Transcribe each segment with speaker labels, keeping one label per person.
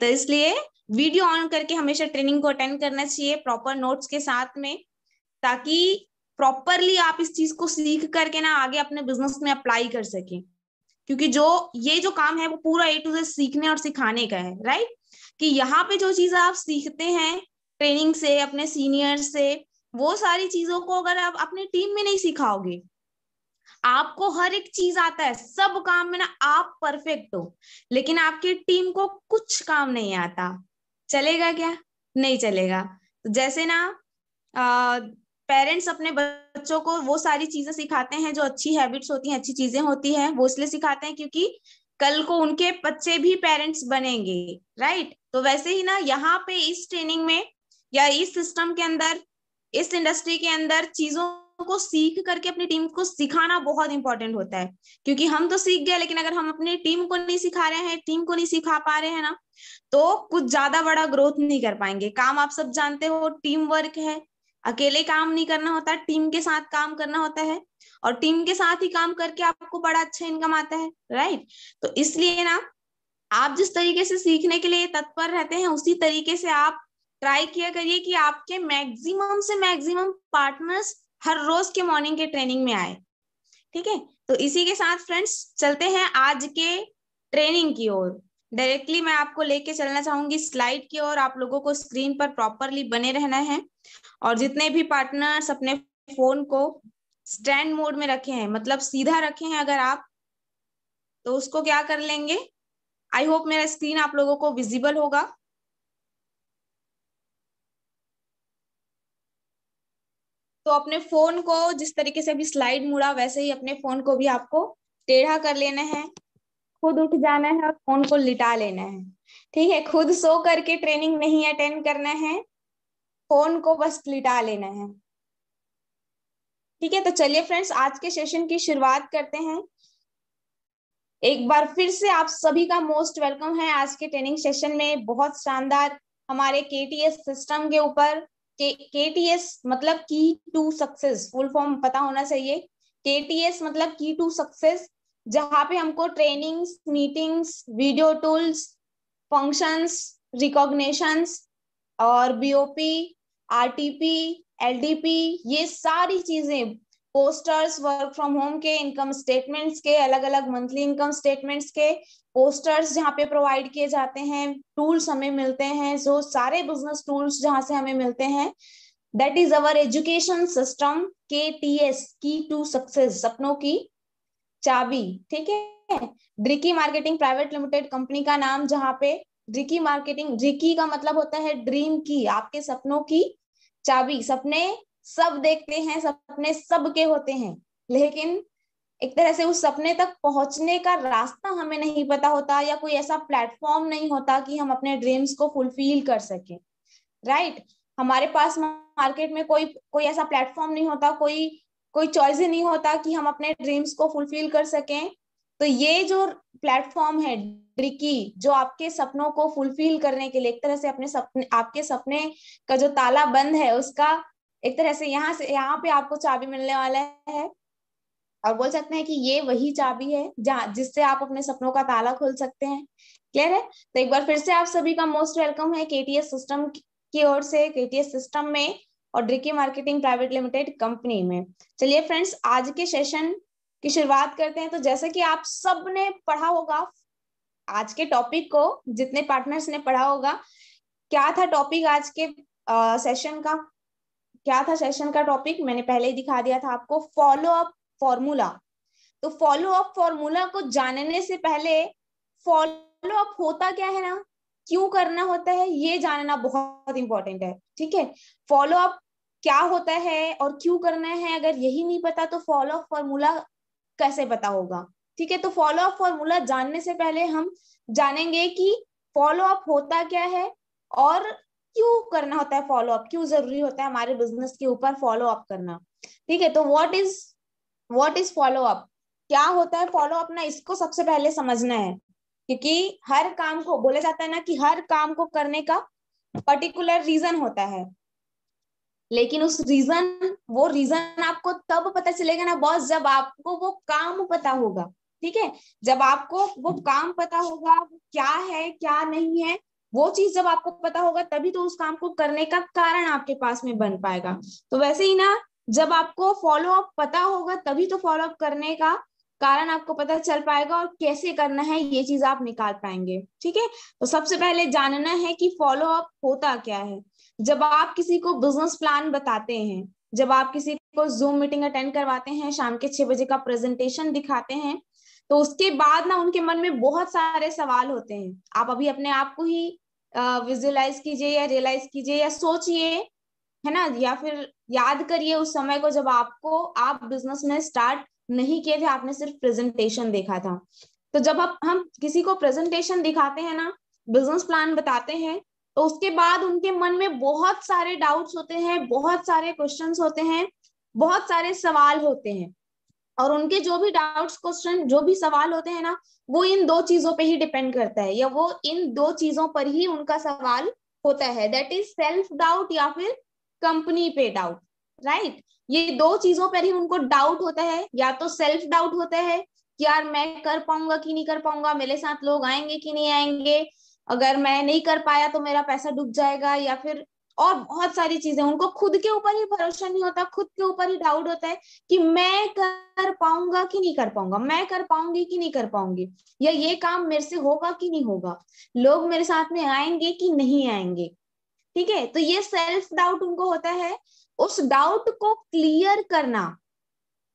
Speaker 1: तो इसलिए video on करके हमेशा ट्रेनिंग को अटेंड करना चाहिए प्रॉपर नोट्स के साथ में ताकि प्रॉपरली आप इस चीज को सीख करके ना आगे अपने बिजनेस में अप्लाई कर सकें क्योंकि जो ये जो काम है वो पूरा ए टू जेड सीखने और सिखाने का है राइट कि यहाँ पे जो चीज आप सीखते हैं ट्रेनिंग से अपने सीनियर से वो सारी चीजों को अगर आप अपने टीम में नहीं सिखाओगे आपको हर एक चीज आता है सब काम में ना आप परफेक्ट हो लेकिन आपकी टीम को कुछ काम नहीं आता चलेगा क्या नहीं चलेगा तो जैसे ना पेरेंट्स अपने बच्चों को वो सारी चीजें सिखाते हैं जो अच्छी हैबिट्स होती हैं अच्छी चीजें होती हैं वो इसलिए सिखाते हैं क्योंकि कल को उनके बच्चे भी पेरेंट्स बनेंगे राइट तो वैसे ही ना यहाँ पे इस ट्रेनिंग में या इस सिस्टम के अंदर इस इंडस्ट्री के अंदर चीजों को सीख करके अपनी टीम को सिखाना बहुत इंपॉर्टेंट होता है क्योंकि हम तो सीख गए लेकिन अगर हम अपनी टीम को नहीं सिखा रहे हैं टीम को नहीं सिखा पा रहे हैं ना तो कुछ ज्यादा बड़ा ग्रोथ नहीं कर पाएंगे काम आप सब जानते हो टीम वर्क है अकेले काम नहीं करना होता टीम के साथ काम करना होता है और टीम के साथ ही काम करके आपको बड़ा अच्छा इनकम आता है राइट तो इसलिए ना आप जिस तरीके से सीखने के लिए तत्पर रहते हैं उसी तरीके से आप ट्राई किया करिए कि आपके मैक्सिमम से मैक्सिमम पार्टनर्स हर रोज के मॉर्निंग के ट्रेनिंग में आए ठीक है तो इसी के साथ फ्रेंड्स चलते हैं आज के ट्रेनिंग की ओर डायरेक्टली मैं आपको लेके चलना चाहूंगी स्लाइड की ओर आप लोगों को स्क्रीन पर प्रॉपरली बने रहना है और जितने भी पार्टनर्स अपने फोन को स्टैंड मोड में रखे हैं मतलब सीधा रखे हैं अगर आप तो उसको क्या कर लेंगे आई होप मेरा स्क्रीन आप लोगों को विजिबल होगा तो अपने फोन को जिस तरीके से अभी स्लाइड मुड़ा वैसे ही अपने फोन को भी आपको टेढ़ा कर लेना है खुद उठ जाना है और फोन को लिटा लेना है ठीक है खुद सो करके ट्रेनिंग नहीं अटेंड करना है फोन को बस लिटा लेना है ठीक है तो चलिए फ्रेंड्स आज के सेशन की शुरुआत करते हैं एक बार फिर से आप सभी का मोस्ट वेलकम है आज के ट्रेनिंग सेशन में बहुत शानदार हमारे के सिस्टम के ऊपर के टी एस मतलब की टू सक्सेस फुल फॉर्म पता होना चाहिए के टी एस मतलब की टू सक्सेस जहाँ पे हमको trainings meetings video tools functions recognitions और बीओपी आरटीपी एलडीपी ये सारी चीजें पोस्टर्स वर्क फ्रॉम होम के इनकम स्टेटमेंट्स के अलग अलग मंथली इनकम स्टेटमेंट्स के पोस्टर्स जहाँ पे प्रोवाइड किए जाते हैं टूल्स हमें मिलते हैं जो सारे बिजनेस टूल्स जहाँ से हमें मिलते हैं that is our education system K T S key to success सपनों की चाबी ठीक है ड्रिकी मार्केटिंग प्राइवेट लिमिटेड कंपनी का नाम जहाँ पे ड्रिकी मार्केटिंग ड्रिकी का मतलब होता है ड्रीम की आपके सपनों की चाबी सपने सब देखते हैं सपने सबके होते हैं लेकिन एक तरह से उस सपने तक पहुंचने का रास्ता हमें नहीं पता होता या कोई ऐसा प्लेटफॉर्म नहीं होता कि हम अपने ड्रीम्स को फुलफिल कर सके राइट right? हमारे पास मार्केट में कोई कोई ऐसा प्लेटफॉर्म नहीं होता कोई कोई चॉइस ही नहीं होता कि हम अपने ड्रीम्स को फुलफिल कर सकें तो ये जो प्लेटफॉर्म है ड्रिकी जो आपके सपनों को फुलफिल करने के लिए एक तरह से अपने सपने आपके सपने का जो ताला बंद है उसका एक तरह से यहाँ से यहाँ पे आपको चाबी मिलने वाला है और बोल सकते हैं कि ये वही चाबी है जहाँ जिससे आप अपने सपनों का ताला खोल सकते हैं क्लियर है तो एक बार फिर से आप सभी का मोस्ट वेलकम है के सिस्टम की ओर से के सिस्टम में और ड्रिकी मार्केटिंग प्राइवेट लिमिटेड कंपनी में चलिए फ्रेंड्स आज के सेशन की शुरुआत करते हैं तो जैसे कि आप सब ने पढ़ा होगा आज के टॉपिक को जितने पार्टनर्स ने पढ़ा होगा क्या था टॉपिक आज के सेशन का क्या था सेशन का टॉपिक मैंने पहले ही दिखा दिया था आपको फॉलो अप फॉर्मूला तो फॉलो अप फॉर्मूला को जानने से पहले फॉलो अप होता क्या है ना क्यों करना होता है ये जानना बहुत इंपॉर्टेंट है ठीक है फॉलो अप क्या होता है और क्यों करना है अगर यही नहीं पता तो फॉलो अप फॉर्मूला कैसे पता होगा ठीक है तो फॉलो अप फॉर्मूला जानने से पहले हम जानेंगे कि फॉलो अप होता क्या है और क्यों करना होता है फॉलो अप क्यों जरूरी होता है हमारे बिजनेस के ऊपर फॉलो अप करना ठीक है तो what is what is follow up क्या होता है फॉलो अप ना इसको सबसे पहले समझना है क्योंकि हर काम को बोला जाता है ना कि हर काम को करने का पर्टिकुलर रीजन होता है लेकिन उस रीजन वो रीजन आपको तब पता चलेगा ना बॉस जब आपको वो काम पता होगा ठीक है जब आपको वो काम पता होगा क्या है क्या नहीं है वो चीज जब आपको पता होगा तभी तो उस काम को करने का कारण आपके पास में बन पाएगा तो वैसे ही ना जब आपको फॉलो अप पता होगा तभी तो फॉलो अप करने का कारण आपको पता चल पाएगा और कैसे करना है ये चीज आप निकाल पाएंगे ठीक है तो सबसे पहले जानना है कि फॉलो अप होता क्या है जब आप किसी को बिजनेस प्लान बताते हैं जब आप किसी को जूम मीटिंग अटेंड करवाते हैं शाम के छह बजे का प्रेजेंटेशन दिखाते हैं तो उसके बाद ना उनके मन में बहुत सारे सवाल होते हैं आप अभी अपने आप को ही विजुअलाइज कीजिए या रियलाइज कीजिए या सोचिए है ना या फिर याद करिए उस समय को जब आपको आप बिजनेस में स्टार्ट नहीं किए थे आपने सिर्फ प्रेजेंटेशन देखा था तो जब आप हम किसी को प्रेजेंटेशन दिखाते हैं ना बिजनेस प्लान बताते हैं तो उसके बाद उनके मन में बहुत सारे डाउट्स होते हैं बहुत सारे क्वेश्चन होते हैं बहुत सारे सवाल होते हैं और उनके जो भी डाउट्स क्वेश्चन जो भी सवाल होते हैं ना वो इन दो चीजों पे ही डिपेंड करता है या वो इन दो चीजों पर ही उनका सवाल होता है दैट इज सेल्फ डाउट या फिर कंपनी पे डाउट राइट right? ये दो चीजों पर ही उनको डाउट होता है या तो सेल्फ डाउट होता है कि यार मैं कर पाऊंगा कि नहीं कर पाऊंगा मेरे साथ लोग आएंगे कि नहीं आएंगे अगर मैं नहीं कर पाया तो मेरा पैसा डूब जाएगा या फिर और बहुत सारी चीजें उनको खुद के ऊपर ही भरोसा नहीं होता खुद के ऊपर ही डाउट होता है कि मैं कर पाऊंगा कि नहीं कर पाऊंगा मैं कर पाऊंगी कि नहीं कर पाऊंगी या ये काम मेरे से होगा कि नहीं होगा लोग मेरे साथ में आएंगे कि नहीं आएंगे ठीक है तो ये सेल्फ डाउट उनको होता है उस डाउट को क्लियर करना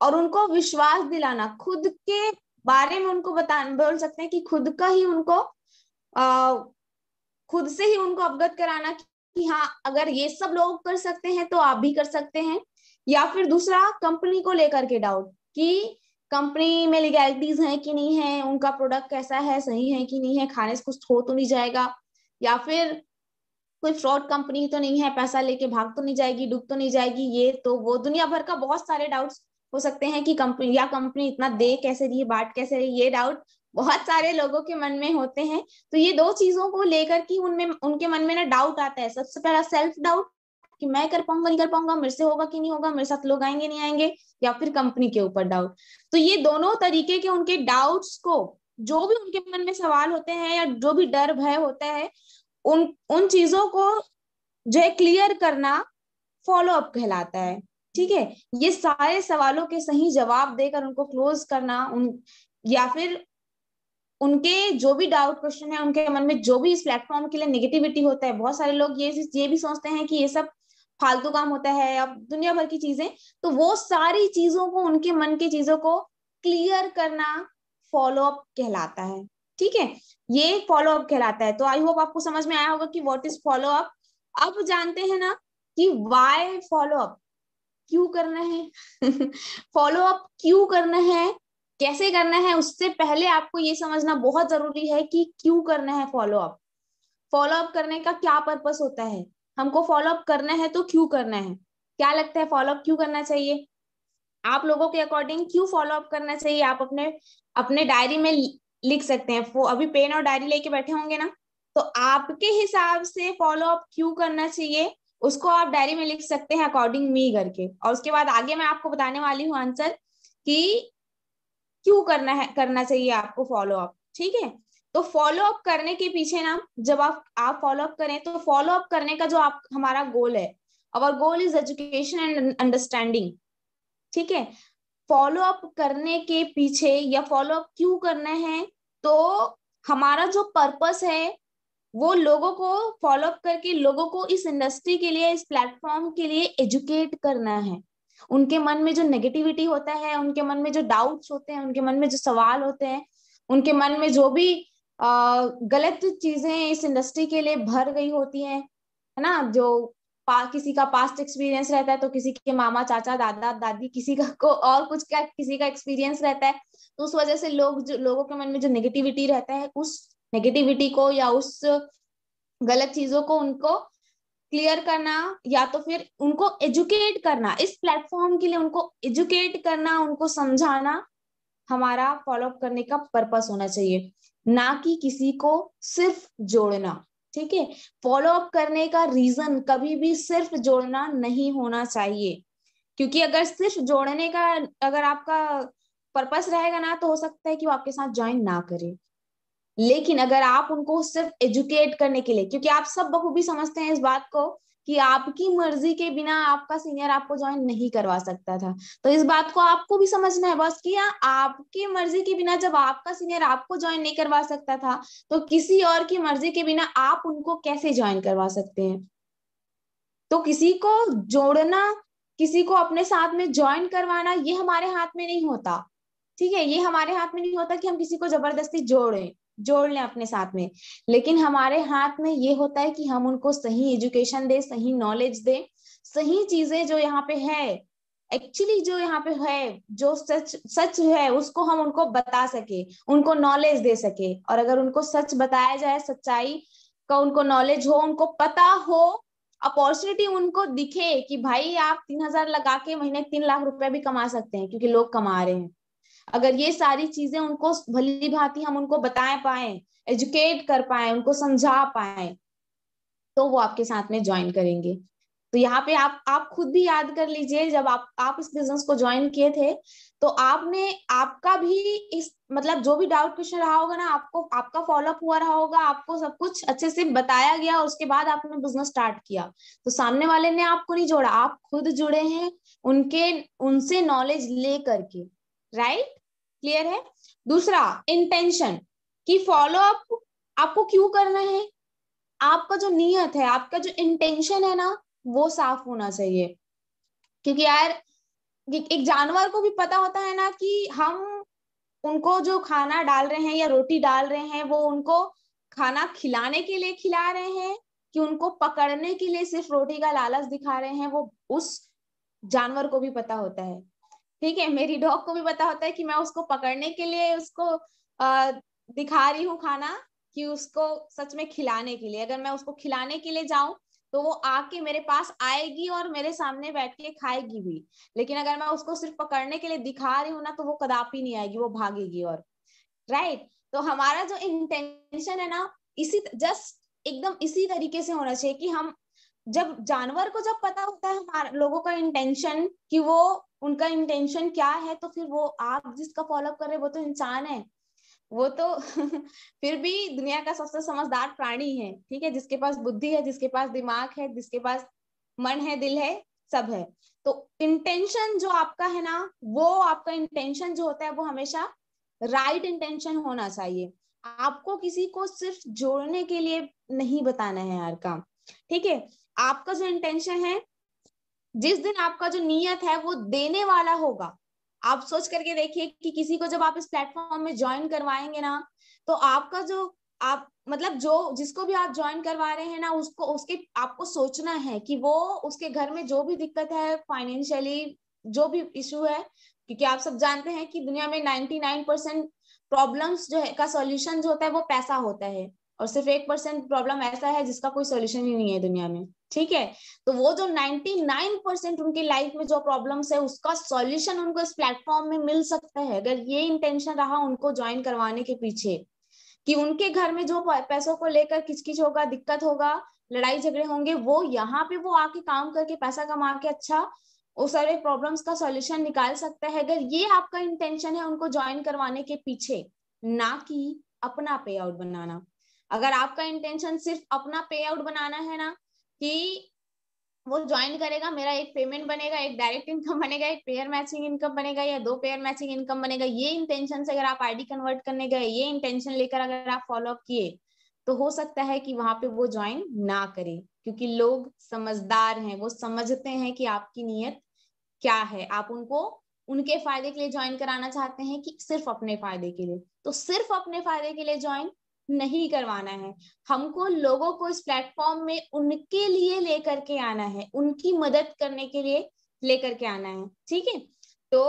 Speaker 1: और उनको विश्वास दिलाना खुद के बारे में उनको बता बोल सकते हैं कि खुद का ही उनको आ, खुद से ही उनको अवगत कराना कि हाँ अगर ये सब लोग कर सकते हैं तो आप भी कर सकते हैं या फिर दूसरा कंपनी को लेकर के डाउट कि कंपनी में लीगैलिटीज हैं कि नहीं है उनका प्रोडक्ट कैसा है सही है कि नहीं है खाने से कुछ हो तो नहीं जाएगा या फिर कोई फ्रॉड कंपनी तो नहीं है पैसा लेके भाग तो नहीं जाएगी डूब तो नहीं जाएगी ये तो वो दुनिया भर का बहुत सारे डाउट्स हो सकते हैं कि कंपनी या कंपनी इतना दे कैसे रही है बांट कैसे रही ये डाउट बहुत सारे लोगों के मन में होते हैं तो ये दो चीजों को लेकर की उनमें उनके मन में ना डाउट आता है सबसे पहला सेल्फ डाउट कि मैं कर पाऊंगा नहीं कर पाऊंगा मेरे से होगा कि नहीं होगा मेरे साथ लोग आएंगे नहीं आएंगे या फिर कंपनी के ऊपर डाउट तो ये दोनों तरीके के उनके डाउट्स को जो भी उनके मन में सवाल होते हैं या जो भी डर भय होता है उन उन चीजों को जो है क्लियर करना फॉलो अप कहलाता है ठीक है ये सारे सवालों के सही जवाब देकर उनको क्लोज करना उन या फिर उनके जो भी डाउट क्वेश्चन है उनके मन में जो भी इस प्लेटफॉर्म के लिए नेगेटिविटी होता है बहुत सारे लोग ये ये भी सोचते हैं कि ये सब फालतू काम होता है या दुनिया भर की चीजें तो वो सारी चीजों को उनके मन की चीजों को क्लियर करना फॉलो अप कहलाता है ठीक है ये फॉलो अप कहलाता है तो आई होप आपको समझ में आया होगा कि व्हाट इज फॉलो अप अब जानते हैं ना कि वाई फॉलो अप क्यों करना है फॉलो अप क्यों करना है कैसे करना है उससे पहले आपको ये समझना बहुत जरूरी है कि क्यों करना है फॉलो अप फॉलो अप करने का क्या पर्पस होता है हमको फॉलो अप करना है तो क्यों करना है क्या लगता है अप क्यों करना चाहिए आप लोगों के अकॉर्डिंग क्यों फॉलो अप करना चाहिए आप अपने अपने डायरी में लिख सकते हैं वो अभी पेन और डायरी लेके बैठे होंगे ना तो आपके हिसाब से फॉलो अप क्यों करना चाहिए उसको आप डायरी में लिख सकते हैं अकॉर्डिंग मी करके और उसके बाद आगे मैं आपको बताने वाली हूँ आंसर कि क्यों करना है करना चाहिए आपको फॉलो अप ठीक है तो फॉलो अप करने के पीछे ना जब आप आप फॉलो अप करें तो फॉलो अप करने का जो आप हमारा गोल है our goal is education and understanding ठीक है फॉलो अप करने के पीछे या फॉलो अप क्यों करना है तो हमारा जो पर्पस है वो लोगों को फॉलो अप करके लोगों को इस इंडस्ट्री के लिए इस प्लेटफॉर्म के लिए एजुकेट करना है उनके मन में जो नेगेटिविटी होता है उनके मन में जो डाउट्स होते हैं उनके मन में जो सवाल होते हैं उनके मन में जो भी गलत चीजें इस इंडस्ट्री के लिए भर गई होती हैं है ना जो पा, किसी का पास्ट एक्सपीरियंस रहता है तो किसी के मामा चाचा दादा दादी किसी का को और कुछ का किसी का एक्सपीरियंस रहता है तो उस वजह से लोग जो लोगों के मन में जो नेगेटिविटी रहता है उस नेगेटिविटी को या उस गलत चीजों को उनको क्लियर करना या तो फिर उनको एजुकेट करना इस प्लेटफॉर्म के लिए उनको एजुकेट करना उनको समझाना हमारा फॉलोअप करने का पर्पस होना चाहिए ना कि किसी को सिर्फ जोड़ना ठीक है फॉलोअप करने का रीजन कभी भी सिर्फ जोड़ना नहीं होना चाहिए क्योंकि अगर सिर्फ जोड़ने का अगर आपका पर्पस रहेगा ना तो हो सकता है कि वो आपके साथ ज्वाइन ना करे लेकिन अगर आप उनको सिर्फ एजुकेट करने के लिए क्योंकि आप सब बखूबी समझते हैं इस बात को कि आपकी मर्जी के बिना आपका सीनियर आपको ज्वाइन नहीं करवा सकता था तो इस बात को आपको भी समझना है बस कि आपकी मर्जी के बिना जब आपका सीनियर आपको ज्वाइन नहीं करवा सकता था तो किसी और की मर्जी के बिना आप उनको कैसे ज्वाइन करवा सकते हैं तो किसी को जोड़ना किसी को अपने साथ में ज्वाइन करवाना ये हमारे हाथ में नहीं होता ठीक है ये हमारे हाथ में नहीं होता कि हम किसी को जबरदस्ती जोड़ें जोड़ लें अपने साथ में लेकिन हमारे हाथ में ये होता है कि हम उनको सही एजुकेशन दे सही नॉलेज दे सही चीजें जो यहाँ पे है एक्चुअली जो यहाँ पे है जो सच सच है उसको हम उनको बता सके उनको नॉलेज दे सके और अगर उनको सच बताया जाए सच्चाई का उनको नॉलेज हो उनको पता हो अपॉर्चुनिटी उनको दिखे कि भाई आप तीन हजार लगा के महीने तीन लाख रुपए भी कमा सकते हैं क्योंकि लोग कमा रहे हैं अगर ये सारी चीजें उनको भली भांति हम उनको बताए पाए एजुकेट कर पाए उनको समझा पाए तो वो आपके साथ में ज्वाइन करेंगे तो यहाँ पे आप आप खुद भी याद कर लीजिए जब आप आप इस बिजनेस को ज्वाइन किए थे तो आपने आपका भी इस मतलब जो भी डाउट क्वेश्चन रहा होगा ना आपको आपका फॉलोअप हुआ रहा होगा आपको सब कुछ अच्छे से बताया गया उसके बाद आपने बिजनेस स्टार्ट किया तो सामने वाले ने आपको नहीं जोड़ा आप खुद जुड़े हैं उनके उनसे नॉलेज ले करके राइट क्लियर है दूसरा इंटेंशन कि फॉलो अप आपको क्यों करना है आपका जो नियत है आपका जो इंटेंशन है ना वो साफ होना चाहिए क्योंकि यार एक जानवर को भी पता होता है ना कि हम उनको जो खाना डाल रहे हैं या रोटी डाल रहे हैं वो उनको खाना खिलाने के लिए खिला रहे हैं कि उनको पकड़ने के लिए सिर्फ रोटी का लालच दिखा रहे हैं वो उस जानवर को भी पता होता है ठीक है मेरी डॉग को भी पता होता है कि मैं उसको पकड़ने के लिए उसको आ, दिखा रही हूँ खाना कि उसको सच में खिलाने के लिए अगर मैं उसको खिलाने के लिए जाऊं तो वो आके मेरे पास आएगी और मेरे सामने बैठ के खाएगी भी लेकिन अगर मैं उसको सिर्फ पकड़ने के लिए दिखा रही हूँ ना तो वो कदापि नहीं आएगी वो भागेगी और राइट तो हमारा जो इंटेंशन है ना इसी जस्ट एकदम इसी तरीके से होना चाहिए कि हम जब जानवर को जब पता होता है हमारे लोगों का इंटेंशन कि वो उनका इंटेंशन क्या है तो फिर वो आप जिसका फॉलोअप कर रहे वो तो इंसान है वो तो फिर भी दुनिया का सबसे समझदार प्राणी है ठीक है जिसके पास बुद्धि है जिसके पास दिमाग है जिसके पास मन है दिल है सब है तो इंटेंशन जो आपका है ना वो आपका इंटेंशन जो होता है वो हमेशा राइट right इंटेंशन होना चाहिए आपको किसी को सिर्फ जोड़ने के लिए नहीं बताना है यार काम ठीक है आपका जो इंटेंशन है जिस दिन आपका जो नियत है वो देने वाला होगा आप सोच करके देखिए कि किसी को जब आप इस प्लेटफॉर्म में ज्वाइन करवाएंगे ना तो आपका जो आप मतलब जो जिसको भी आप ज्वाइन करवा रहे हैं ना उसको उसके आपको सोचना है कि वो उसके घर में जो भी दिक्कत है फाइनेंशियली जो भी इशू है क्योंकि आप सब जानते हैं कि दुनिया में नाइन परसेंट प्रॉब्लम्स जो है का सॉल्यूशन जो होता है वो पैसा होता है और सिर्फ एक परसेंट प्रॉब्लम ऐसा है जिसका कोई सोल्यूशन ही नहीं है दुनिया में ठीक है तो वो जो नाइनटी नाइन परसेंट उनकी लाइफ में जो प्रॉब्लम है उसका सोल्यूशन उनको इस प्लेटफॉर्म में मिल सकता है अगर ये इंटेंशन रहा उनको ज्वाइन करवाने के पीछे कि उनके घर में जो पैसों को लेकर किचकिच होगा दिक्कत होगा लड़ाई झगड़े होंगे वो यहाँ पे वो आके काम करके पैसा कमा के अच्छा वो सारे प्रॉब्लम्स का सॉल्यूशन निकाल सकता है अगर ये आपका इंटेंशन है उनको ज्वाइन करवाने के पीछे ना कि अपना पे आउट बनाना अगर आपका इंटेंशन सिर्फ अपना पे आउट बनाना है ना कि वो ज्वाइन करेगा मेरा एक पेमेंट बनेगा एक डायरेक्ट इनकम बनेगा एक पेयर मैचिंग इनकम बनेगा या दो पेयर मैचिंग इनकम बनेगा ये इंटेंशन से अगर आप आईडी कन्वर्ट करने गए ये इंटेंशन लेकर अगर आप फॉलोअप किए तो हो सकता है कि वहां पे वो ज्वाइन ना करे क्योंकि लोग समझदार हैं वो समझते हैं कि आपकी नीयत क्या है आप उनको उनके फायदे के लिए ज्वाइन कराना चाहते हैं कि सिर्फ अपने फायदे के लिए तो सिर्फ अपने फायदे के लिए ज्वाइन नहीं करवाना है हमको लोगों को इस प्लेटफॉर्म में उनके लिए लेकर के आना है उनकी मदद करने के लिए लेकर के आना है ठीक है तो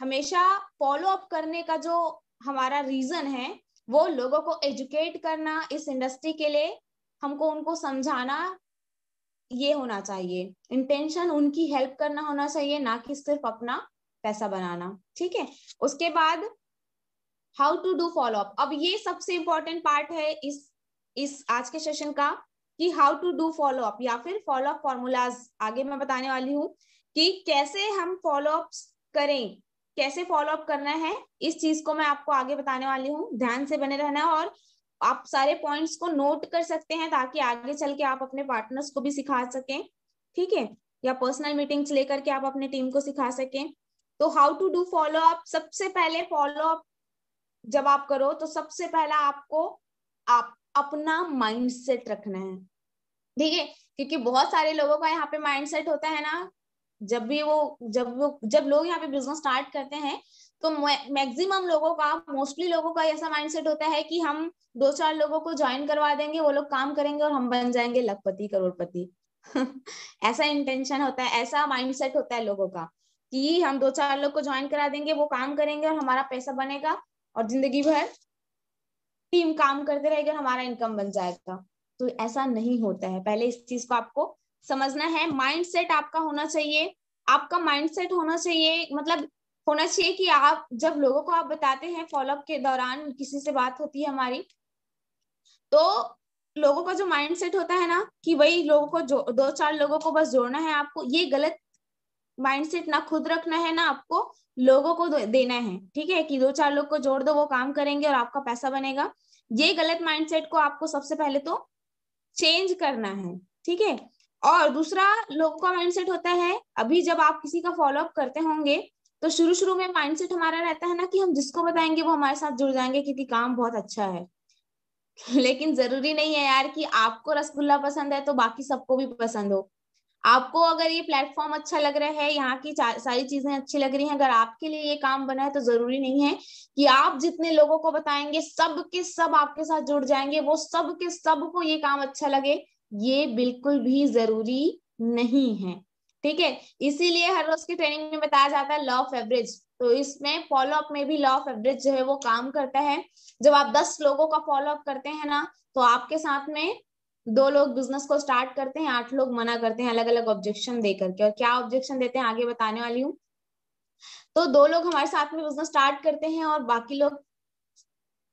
Speaker 1: हमेशा फॉलो अप करने का जो हमारा रीजन है वो लोगों को एजुकेट करना इस इंडस्ट्री के लिए हमको उनको समझाना ये होना चाहिए इंटेंशन उनकी हेल्प करना होना चाहिए ना कि सिर्फ अपना पैसा बनाना ठीक है उसके बाद how to do follow up अब ये सबसे इंपॉर्टेंट पार्ट है इस इस आज के सेशन का कि how to do follow up या फिर फॉलो अप फॉर्मूलाज आगे मैं बताने वाली हूँ कि कैसे हम फॉलो अप करें कैसे फॉलो अप करना है इस चीज को मैं आपको आगे बताने वाली हूँ ध्यान से बने रहना और आप सारे पॉइंट्स को नोट कर सकते हैं ताकि आगे चल के आप अपने पार्टनर्स को भी सिखा सकें ठीक है या पर्सनल मीटिंग्स लेकर के आप अपने टीम को सिखा सकें तो how to do follow up सबसे पहले फॉलो अप जब आप करो तो सबसे पहला आपको आप अपना माइंडसेट रखना है ठीक है क्योंकि बहुत सारे लोगों का यहाँ पे माइंडसेट होता है ना जब भी वो जब वो जब लोग यहाँ पे बिजनेस स्टार्ट करते हैं तो मैक्सिमम लोगों का मोस्टली लोगों का ऐसा माइंडसेट होता है कि हम दो चार लोगों को ज्वाइन करवा देंगे वो लोग काम करेंगे और हम बन जाएंगे लखपति करोड़पति ऐसा इंटेंशन होता है ऐसा माइंडसेट होता है लोगों का कि हम दो चार लोग को ज्वाइन करा देंगे वो काम करेंगे और हमारा पैसा बनेगा और जिंदगी भर टीम काम करते रहेगा हमारा इनकम बन जाएगा तो ऐसा नहीं होता है पहले इस चीज को आपको समझना है माइंडसेट आपका होना चाहिए आपका माइंडसेट होना चाहिए मतलब होना चाहिए कि आप जब लोगों को आप बताते हैं फॉलोअप के दौरान किसी से बात होती है हमारी तो लोगों का जो माइंडसेट होता है ना कि वही लोगों को जो दो चार लोगों को बस जोड़ना है आपको ये गलत माइंडसेट ना खुद रखना है ना आपको लोगों को देना है ठीक है कि दो चार लोग को जोड़ दो वो काम करेंगे और आपका पैसा बनेगा ये गलत माइंडसेट को आपको सबसे पहले तो चेंज करना है ठीक है और दूसरा लोगों का माइंडसेट होता है अभी जब आप किसी का फॉलोअप करते होंगे तो शुरू शुरू में माइंडसेट हमारा रहता है ना कि हम जिसको बताएंगे वो हमारे साथ जुड़ जाएंगे क्योंकि काम बहुत अच्छा है लेकिन जरूरी नहीं है यार कि आपको रसगुल्ला पसंद है तो बाकी सबको भी पसंद हो आपको अगर ये प्लेटफॉर्म अच्छा लग रहा है यहाँ की सारी चीजें अच्छी लग रही हैं अगर आपके लिए ये काम बना है तो जरूरी नहीं है कि आप जितने लोगों को बताएंगे सब के सब आपके साथ जुड़ जाएंगे वो सब के सब को ये काम अच्छा लगे ये बिल्कुल भी जरूरी नहीं है ठीक है इसीलिए हर रोज की ट्रेनिंग में बताया जाता है लॉ ऑफ एवरेज तो इसमें फॉलोअप में भी लॉ ऑफ एवरेज जो है वो काम करता है जब आप दस लोगों का फॉलोअप करते हैं ना तो आपके साथ में दो लोग बिजनेस को स्टार्ट करते हैं आठ लोग मना करते हैं अलग अलग ऑब्जेक्शन देकर के और क्या ऑब्जेक्शन देते हैं आगे बताने वाली हूँ तो दो लोग हमारे साथ में बिजनेस स्टार्ट करते हैं और बाकी लोग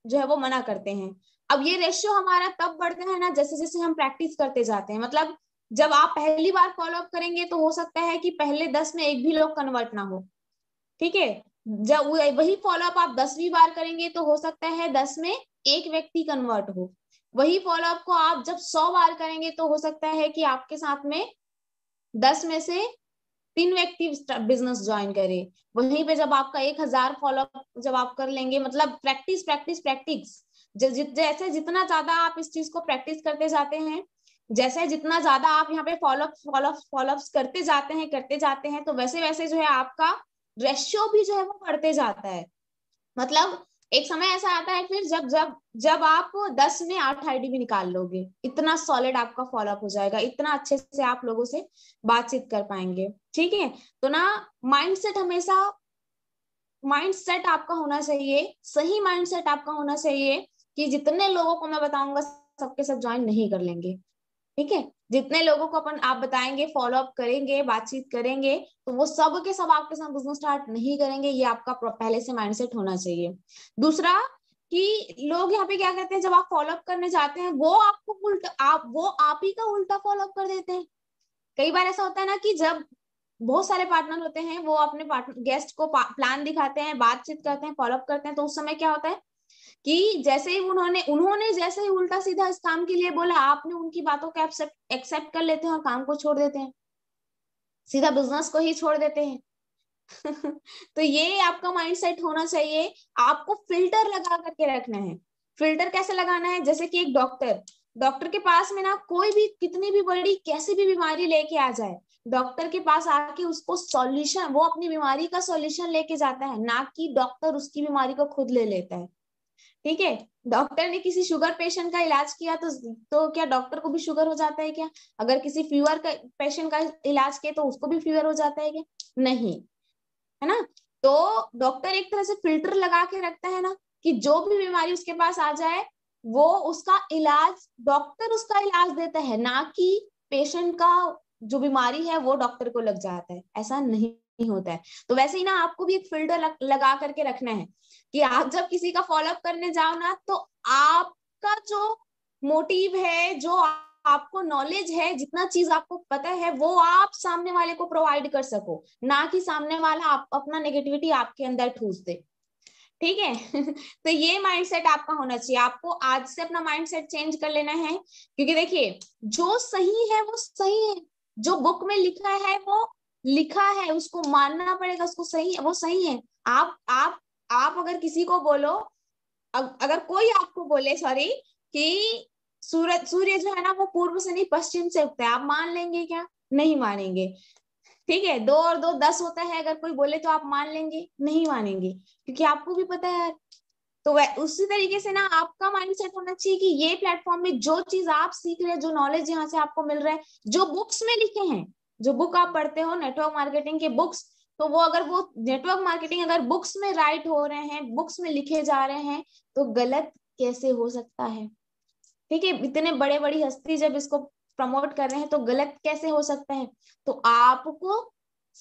Speaker 1: जो है वो मना करते हैं अब ये रेशियो हमारा तब बढ़ता है ना जैसे जैसे हम प्रैक्टिस करते जाते हैं मतलब जब आप पहली बार फॉलोअप करेंगे तो हो सकता है कि पहले दस में एक भी लोग कन्वर्ट ना हो ठीक है जब वही फॉलोअप आप दसवीं बार करेंगे तो हो सकता है दस में एक व्यक्ति कन्वर्ट हो वही फॉलोअप को आप जब सौ बार करेंगे तो हो सकता है कि आपके साथ में दस में से तीन व्यक्ति बिजनेस ज्वाइन करे वहीं पे जब आपका एक हजार फॉलोअप जब आप कर लेंगे मतलब प्रैक्टिस प्रैक्टिस प्रैक्टिस जैसे जितना ज्यादा आप इस चीज को प्रैक्टिस करते जाते हैं जैसे जितना ज्यादा आप यहाँ पे फॉलोअप फॉलोअप फॉलोअप करते जाते हैं करते जाते हैं तो वैसे वैसे जो है आपका रेशियो भी जो है वो बढ़ते जाता है मतलब एक समय ऐसा आता है फिर जब जब जब आप दस में आठ आईडी भी निकाल लोगे इतना सॉलिड आपका फॉलोअप हो जाएगा इतना अच्छे से आप लोगों से बातचीत कर पाएंगे ठीक है तो ना माइंडसेट हमेशा माइंडसेट आपका होना चाहिए सही माइंडसेट आपका होना चाहिए कि जितने लोगों को मैं बताऊंगा सबके सब ज्वाइन नहीं कर लेंगे ठीक है जितने लोगों को अपन आप बताएंगे फॉलो अप करेंगे बातचीत करेंगे तो वो सब के सब आपके साथ बिजनेस स्टार्ट नहीं करेंगे ये आपका पहले से माइंडसेट होना चाहिए दूसरा कि लोग यहाँ पे क्या करते हैं जब आप फॉलो अप करने जाते हैं वो आपको उल्टा आप वो आप ही का उल्टा फॉलो अप कर देते हैं कई बार ऐसा होता है ना कि जब बहुत सारे पार्टनर होते हैं वो अपने पार्टनर गेस्ट को प्लान दिखाते हैं बातचीत करते हैं फॉलोअप करते हैं तो उस समय क्या होता है कि जैसे ही उन्होंने उन्होंने जैसे ही उल्टा सीधा इस काम के लिए बोला आपने उनकी बातों को एक्सेप्ट कर लेते हैं और काम को छोड़ देते हैं सीधा बिजनेस को ही छोड़ देते हैं तो ये आपका माइंडसेट होना चाहिए आपको फिल्टर लगा करके रखना है फिल्टर कैसे लगाना है जैसे कि एक डॉक्टर डॉक्टर के पास में ना कोई भी कितनी भी बड़ी कैसी भी बीमारी लेके आ जाए डॉक्टर के पास आके उसको सॉल्यूशन वो अपनी बीमारी का सॉल्यूशन लेके जाता है ना कि डॉक्टर उसकी बीमारी को खुद ले लेता है ठीक है डॉक्टर ने किसी शुगर पेशेंट का इलाज किया तो तो क्या डॉक्टर को भी शुगर हो जाता है क्या अगर किसी फीवर का पेशेंट का इलाज किया तो उसको भी फीवर हो जाता है क्या नहीं है ना तो डॉक्टर एक तरह से फिल्टर लगा के रखता है ना कि जो भी बीमारी उसके पास आ जाए वो उसका इलाज डॉक्टर उसका इलाज देता है ना कि पेशेंट का जो बीमारी है वो डॉक्टर को लग जाता है ऐसा नहीं होता है तो वैसे ही ना आपको भी एक फिल्टर लगा करके रखना है कि आप जब किसी का फॉलोअप करने जाओ ना तो आपका जो मोटिव है जो आपको नॉलेज है जितना चीज आपको पता है वो आप सामने वाले को प्रोवाइड कर सको ना कि सामने वाला आप अपना नेगेटिविटी आपके अंदर ठूस दे ठीक है तो ये माइंडसेट आपका होना चाहिए आपको आज से अपना माइंडसेट चेंज कर लेना है क्योंकि देखिए जो सही है वो सही है जो बुक में लिखा है वो लिखा है उसको मानना पड़ेगा उसको सही है वो सही है आप आप आप अगर किसी को बोलो अगर कोई आपको बोले सॉरी कि सूरज सूर्य जो है ना वो पूर्व से नहीं पश्चिम से उगता है आप मान लेंगे क्या नहीं मानेंगे ठीक है दो और दो दस होता है अगर कोई बोले तो आप मान लेंगे नहीं मानेंगे क्योंकि आपको भी पता है यार तो वह उसी तरीके से ना आपका माइंड सेट होना चाहिए कि ये प्लेटफॉर्म में जो चीज आप सीख रहे हैं जो नॉलेज यहाँ से आपको मिल रहा है जो बुक्स में लिखे हैं जो बुक आप पढ़ते हो नेटवर्क मार्केटिंग के बुक्स तो वो अगर वो नेटवर्क मार्केटिंग अगर बुक्स में राइट हो रहे हैं बुक्स में लिखे जा रहे हैं तो गलत कैसे हो सकता है ठीक है इतने बड़े बड़ी हस्ती जब इसको प्रमोट कर रहे हैं तो गलत कैसे हो सकता है तो आपको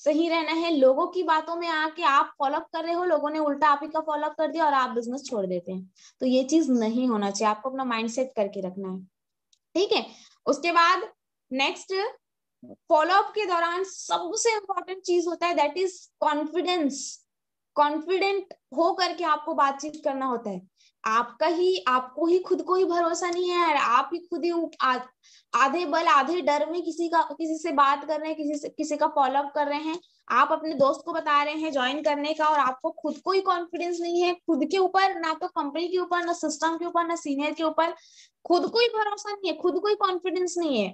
Speaker 1: सही रहना है लोगों की बातों में आके आप फॉलोअप कर रहे हो लोगों ने उल्टा आप ही का फॉलोअप कर दिया और आप बिजनेस छोड़ देते हैं तो ये चीज नहीं होना चाहिए आपको अपना माइंडसेट करके रखना है ठीक है उसके बाद नेक्स्ट फॉलोअप के दौरान सबसे इंपॉर्टेंट चीज होता है दैट इज कॉन्फिडेंस कॉन्फिडेंट हो करके आपको बातचीत करना होता है आपका ही आपको ही खुद को ही भरोसा नहीं है यार आप ही खुद ही आधे बल आधे डर में किसी का किसी से बात कर रहे हैं किसी से किसी का फॉलोअप कर रहे हैं आप अपने दोस्त को बता रहे हैं ज्वाइन करने का और आपको खुद को ही कॉन्फिडेंस नहीं है खुद के ऊपर ना तो कंपनी के ऊपर ना सिस्टम के ऊपर ना सीनियर के ऊपर खुद को ही भरोसा नहीं है खुद को ही कॉन्फिडेंस नहीं है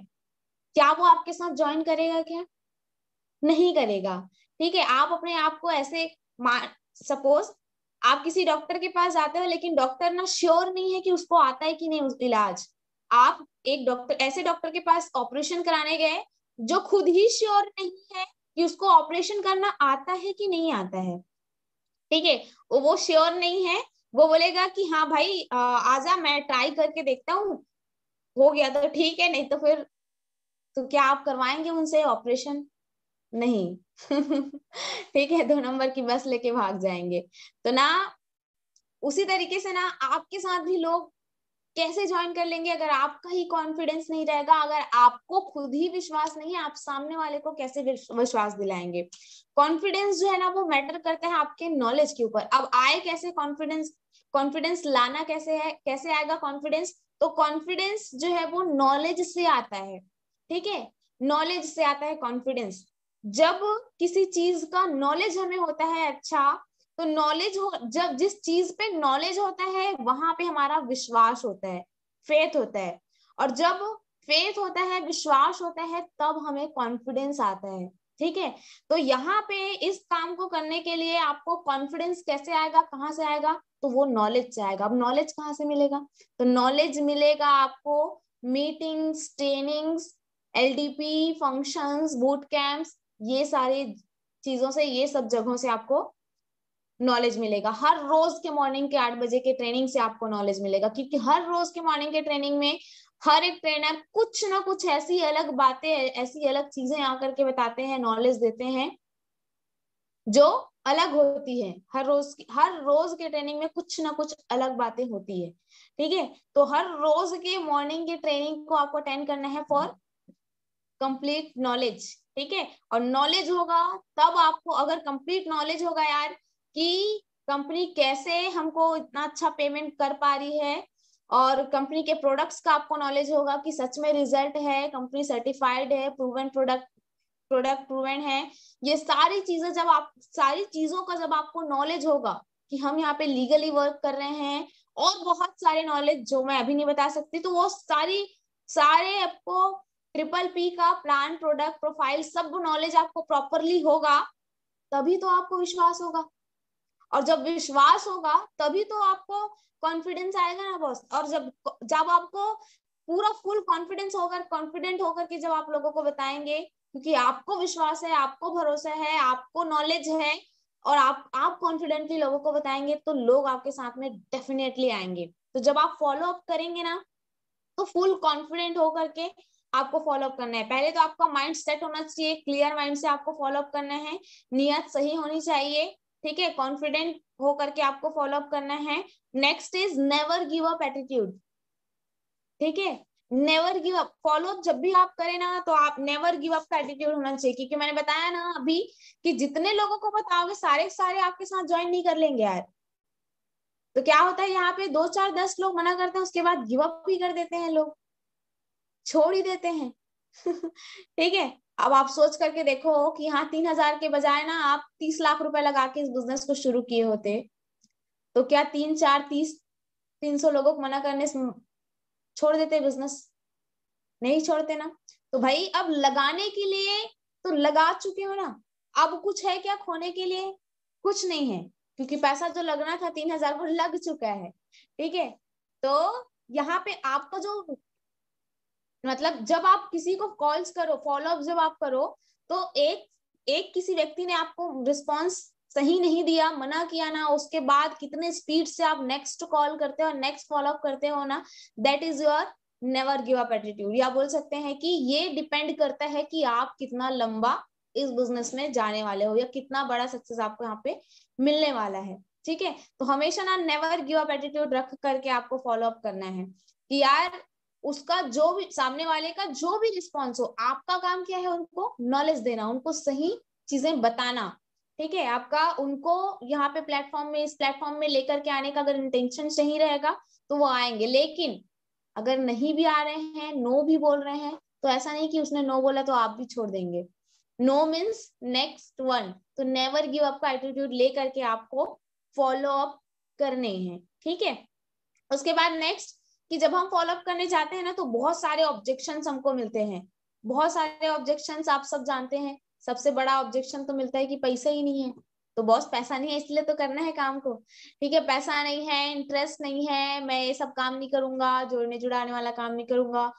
Speaker 1: क्या वो आपके साथ ज्वाइन करेगा क्या नहीं करेगा ठीक है आप अपने आप को ऐसे सपोज आप किसी डॉक्टर के पास जाते हो लेकिन डॉक्टर ना श्योर नहीं है कि उसको आता है कि नहीं उस इलाज आप एक डॉक्टर ऐसे डॉक्टर के पास ऑपरेशन कराने गए जो खुद ही श्योर नहीं है कि उसको ऑपरेशन करना आता है कि नहीं आता है ठीक है वो श्योर नहीं है वो बोलेगा कि हाँ भाई आजा मैं ट्राई करके देखता हूँ हो गया तो ठीक है नहीं तो फिर तो क्या आप करवाएंगे उनसे ऑपरेशन नहीं ठीक है दो नंबर की बस लेके भाग जाएंगे तो ना उसी तरीके से ना आपके साथ भी लोग कैसे ज्वाइन कर लेंगे अगर आपका ही कॉन्फिडेंस नहीं रहेगा अगर आपको खुद ही विश्वास नहीं है आप सामने वाले को कैसे विश्वास दिलाएंगे कॉन्फिडेंस जो है ना वो मैटर करता है आपके नॉलेज के ऊपर अब आए कैसे कॉन्फिडेंस कॉन्फिडेंस लाना कैसे है कैसे आएगा कॉन्फिडेंस तो कॉन्फिडेंस जो है वो नॉलेज से आता है ठीक है नॉलेज से आता है कॉन्फिडेंस जब किसी चीज का नॉलेज हमें होता है अच्छा तो नॉलेज हो जब जिस चीज पे नॉलेज होता है वहां पे हमारा विश्वास होता है फेथ होता है और जब फेथ होता है विश्वास होता है तब हमें कॉन्फिडेंस आता है ठीक है तो यहाँ पे इस काम को करने के लिए आपको कॉन्फिडेंस कैसे आएगा कहाँ से आएगा तो वो नॉलेज से आएगा अब नॉलेज कहाँ से मिलेगा तो नॉलेज मिलेगा आपको meetings trainings L D P function boot camps ये सारी चीजों से ये सब जगहों से आपको नॉलेज मिलेगा हर रोज के मॉर्निंग के आठ बजे के ट्रेनिंग से आपको नॉलेज मिलेगा क्योंकि हर रोज के मॉर्निंग के ट्रेनिंग में हर एक ट्रेनर कुछ ना कुछ ऐसी अलग बातें ऐसी अलग चीजें आकर के बताते हैं नॉलेज देते हैं जो अलग होती है हर रोज हर रोज के ट्रेनिंग में कुछ ना कुछ अलग बातें होती है ठीक है तो हर रोज के मॉर्निंग के ट्रेनिंग को आपको अटेंड करना है फॉर कंप्लीट नॉलेज ठीक है और नॉलेज होगा तब आपको अगर कंप्लीट नॉलेज होगा यार कि कंपनी कैसे हमको इतना अच्छा पेमेंट कर पा रही है और कंपनी के प्रोडक्ट्स का आपको नॉलेज होगा कि सच में रिजल्ट है कंपनी सर्टिफाइड है प्रूवन प्रोडक्ट प्रोडक्ट प्रूवन है ये सारी चीजें जब आप सारी चीजों का जब आपको नॉलेज होगा कि हम यहाँ पे लीगली वर्क कर रहे हैं और बहुत सारे नॉलेज जो मैं अभी नहीं बता सकती तो वो सारी सारे आपको ट्रिपल पी का प्लान प्रोडक्ट प्रोफाइल सब नॉलेज आपको प्रॉपरली होगा तभी तो आपको विश्वास होगा और जब विश्वास होगा तभी तो आपको कॉन्फिडेंस आएगा ना बॉस और जब जब आपको पूरा फुल कॉन्फिडेंस होकर कॉन्फिडेंट होकर के जब आप लोगों को बताएंगे क्योंकि आपको विश्वास है आपको भरोसा है आपको नॉलेज है और आप आप कॉन्फिडेंटली लोगों को बताएंगे तो लोग आपके साथ में डेफिनेटली आएंगे तो जब आप फॉलो अप करेंगे ना तो फुल कॉन्फिडेंट होकर के आपको फॉलोअप करना है पहले तो आपका माइंड सेट होना चाहिए क्लियर माइंड से आपको फॉलोअप करना है नियत सही होनी चाहिए ठीक है कॉन्फिडेंट हो करके आपको फॉलोअप करना है next is never give up attitude ठीक है नेवर गिव अप फॉलो जब भी आप करें ना तो आप नेवर गिव अप का एटीट्यूड होना चाहिए क्योंकि मैंने बताया ना अभी कि जितने लोगों को बताओगे सारे सारे आपके साथ ज्वाइन नहीं कर लेंगे यार तो क्या होता है यहाँ पे दो चार दस लोग मना करते हैं उसके बाद गिव अप भी कर देते हैं लोग छोड़ ही देते हैं ठीक है अब आप सोच करके देखो कि हाँ तीन हजार के बजाय ना आप तीस लाख रुपए लगा के इस बिजनेस को शुरू किए होते तो क्या तीन चार तीस तीन सौ लोगों को मना करने छोड़ देते बिजनेस नहीं छोड़ते ना तो भाई अब लगाने के लिए तो लगा चुके हो ना अब कुछ है क्या खोने के लिए कुछ नहीं है क्योंकि पैसा जो लगना था तीन हजार वो लग चुका है ठीक है तो यहाँ पे आपका जो मतलब जब आप किसी को कॉल्स करो फॉलो अप जब आप करो तो एक एक किसी व्यक्ति ने आपको रिस्पॉन्स सही नहीं दिया मना किया ना उसके बाद कितने स्पीड से आप नेक्स्ट कॉल करते हो नेक्स्ट अप करते हो ना that is your never give up attitude या बोल सकते हैं कि ये डिपेंड करता है कि आप कितना लंबा इस बिजनेस में जाने वाले हो या कितना बड़ा सक्सेस आपको यहाँ पे मिलने वाला है ठीक है तो हमेशा ना नेवर गिव अप एटीट्यूड रख करके आपको फॉलो अप करना है कि यार उसका जो भी सामने वाले का जो भी रिस्पॉन्स हो आपका काम क्या है उनको नॉलेज देना उनको सही चीजें बताना ठीक है आपका उनको यहाँ पे प्लेटफॉर्म में इस प्लेटफॉर्म में लेकर के आने का अगर इंटेंशन सही रहेगा तो वो आएंगे लेकिन अगर नहीं भी आ रहे हैं नो भी बोल रहे हैं तो ऐसा नहीं कि उसने नो बोला तो आप भी छोड़ देंगे नो मीन्स नेक्स्ट वन तो नेवर गिव अप का एटीट्यूड लेकर के आपको फॉलो अप करने हैं ठीक है उसके बाद नेक्स्ट कि जब हम फॉलोअप करने जाते हैं ना तो बहुत सारे ऑब्जेक्शन हमको मिलते हैं बहुत सारे ऑब्जेक्शन आप सब जानते हैं सबसे बड़ा ऑब्जेक्शन तो मिलता है कि पैसा ही नहीं है तो बॉस पैसा नहीं है इसलिए तो करना है काम को ठीक है पैसा नहीं है इंटरेस्ट नहीं है मैं ये सब काम नहीं करूंगा जोड़ने जुड़ाने वाला काम नहीं करूंगा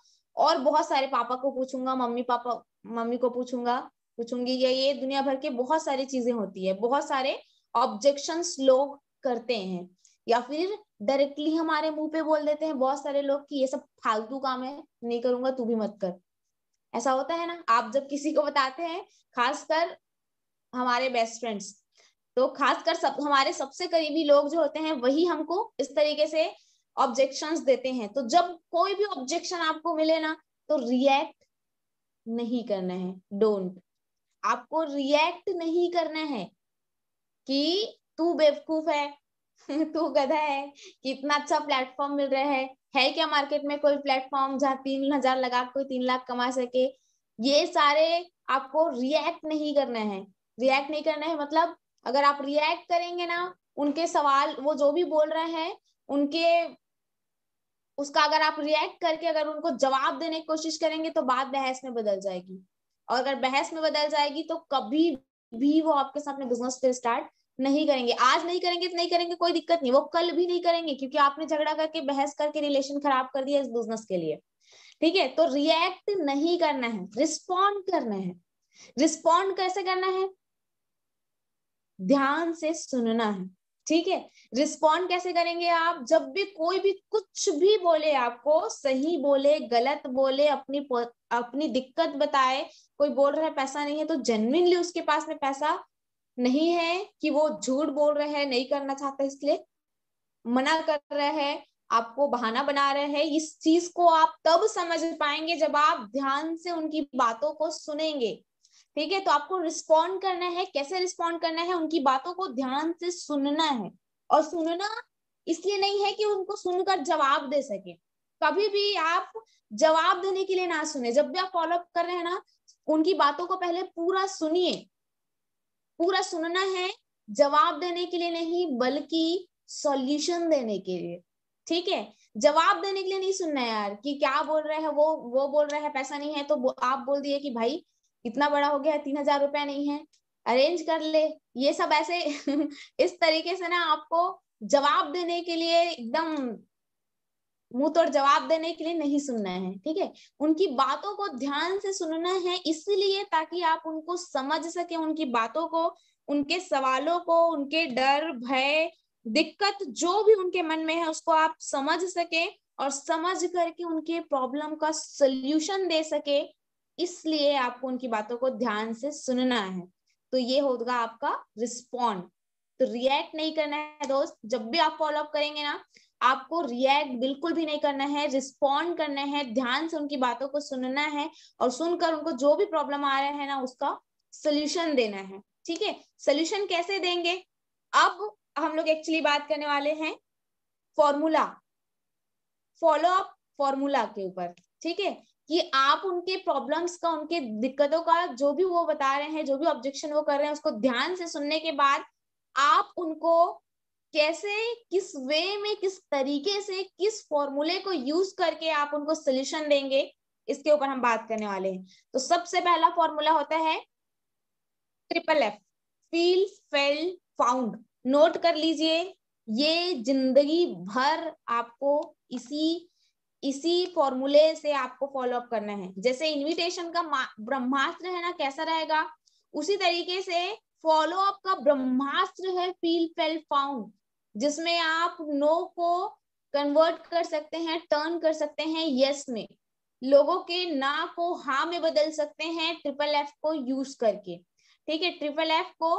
Speaker 1: और बहुत सारे पापा को पूछूंगा मम्मी पापा मम्मी को पूछूंगा पूछूंगी या ये दुनिया भर के बहुत सारी चीजें होती है बहुत सारे ऑब्जेक्शन लोग करते हैं या फिर डायरेक्टली हमारे मुंह पे बोल देते हैं बहुत सारे लोग कि ये सब फालतू काम है नहीं करूंगा तू भी मत कर ऐसा होता है ना आप जब किसी को बताते हैं खासकर हमारे बेस्ट फ्रेंड्स तो खासकर सब हमारे सबसे करीबी लोग जो होते हैं वही हमको इस तरीके से ऑब्जेक्शंस देते हैं तो जब कोई भी ऑब्जेक्शन आपको मिले ना तो रिएक्ट नहीं करना है डोंट आपको रिएक्ट नहीं करना है कि तू बेवकूफ है तू गधा है कि इतना अच्छा प्लेटफॉर्म मिल रहा है है क्या मार्केट में कोई प्लेटफॉर्म जहाँ तीन हजार लगा कोई तीन लाख कमा सके ये सारे आपको रिएक्ट नहीं करना है रिएक्ट नहीं करना है मतलब अगर आप रिएक्ट करेंगे ना उनके सवाल वो जो भी बोल रहे हैं उनके उसका अगर आप रिएक्ट करके अगर उनको जवाब देने की कोशिश करेंगे तो बात बहस में बदल जाएगी और अगर बहस में बदल जाएगी तो कभी भी वो आपके में बिजनेस फिर स्टार्ट नहीं करेंगे आज नहीं करेंगे तो नहीं करेंगे कोई दिक्कत नहीं वो कल भी नहीं करेंगे क्योंकि आपने झगड़ा करके बहस करके रिलेशन खराब कर दिया इस बिजनेस के लिए ठीक है तो रिएक्ट नहीं करना है रिस्पॉन्ड करना है रिस्पॉन्ड कैसे करना है ध्यान से सुनना है ठीक है रिस्पॉन्ड कैसे करेंगे आप जब भी कोई भी कुछ भी बोले आपको सही बोले गलत बोले अपनी अपनी दिक्कत बताए कोई बोल रहा है पैसा नहीं है तो जेनविनली उसके पास में पैसा नहीं है कि वो झूठ बोल रहे हैं नहीं करना चाहते इसलिए मना कर रहे हैं आपको बहाना बना रहे हैं इस चीज को आप तब समझ पाएंगे जब आप ध्यान से उनकी बातों को सुनेंगे ठीक है तो आपको रिस्पॉन्ड करना है कैसे रिस्पॉन्ड करना है उनकी बातों को ध्यान से सुनना है और सुनना इसलिए नहीं है कि उनको सुनकर जवाब दे सके कभी भी आप जवाब देने के लिए ना सुने जब भी आप फॉलोअप कर रहे हैं ना उनकी बातों को पहले पूरा सुनिए पूरा सुनना है जवाब देने के लिए नहीं बल्कि सॉल्यूशन देने के लिए ठीक है जवाब देने के लिए नहीं सुनना यार कि क्या बोल रहे हैं वो वो बोल रहा है पैसा नहीं है तो आप बोल दिए कि भाई इतना बड़ा हो गया है तीन हजार रुपया नहीं है अरेंज कर ले ये सब ऐसे इस तरीके से ना आपको जवाब देने के लिए एकदम मुंह तोड़ जवाब देने के लिए नहीं सुनना है ठीक है उनकी बातों को ध्यान से सुनना है इसलिए ताकि आप उनको समझ सके उनकी बातों को उनके सवालों को उनके डर भय दिक्कत जो भी उनके मन में है उसको आप समझ सके और समझ करके उनके प्रॉब्लम का सोल्यूशन दे सके इसलिए आपको उनकी बातों को ध्यान से सुनना है तो ये होगा आपका रिस्पॉन्ड तो रिएक्ट नहीं करना है दोस्त जब भी आप फॉलोअप करेंगे ना आपको रिएक्ट बिल्कुल भी नहीं करना है रिस्पॉन्ड करना है ध्यान से उनकी बातों को सुनना है और सुनकर उनको जो भी प्रॉब्लम आ रहा है ना उसका सोल्यूशन देना है ठीक है सोल्यूशन कैसे देंगे अब हम लोग एक्चुअली बात करने वाले हैं फॉर्मूला फॉलो अप फॉर्मूला के ऊपर ठीक है कि आप उनके प्रॉब्लम्स का उनके दिक्कतों का जो भी वो बता रहे हैं जो भी ऑब्जेक्शन वो कर रहे हैं उसको ध्यान से सुनने के बाद आप उनको कैसे किस वे में किस तरीके से किस फॉर्मूले को यूज करके आप उनको सोल्यूशन देंगे इसके ऊपर हम बात करने वाले हैं तो सबसे पहला फॉर्मूला होता है triple F feel felt found note कर लीजिए ये जिंदगी भर आपको इसी इसी फॉर्मूले से आपको फॉलो अप करना है जैसे इनविटेशन का ब्रह्मास्त्र है ना कैसा रहेगा उसी तरीके से फॉलो अप का ब्रह्मास्त्र है फील फेल फाउंड जिसमें आप नो को कन्वर्ट कर सकते हैं टर्न कर सकते हैं यस में लोगों के ना को हा में बदल सकते हैं ट्रिपल एफ को यूज करके ठीक है ट्रिपल एफ को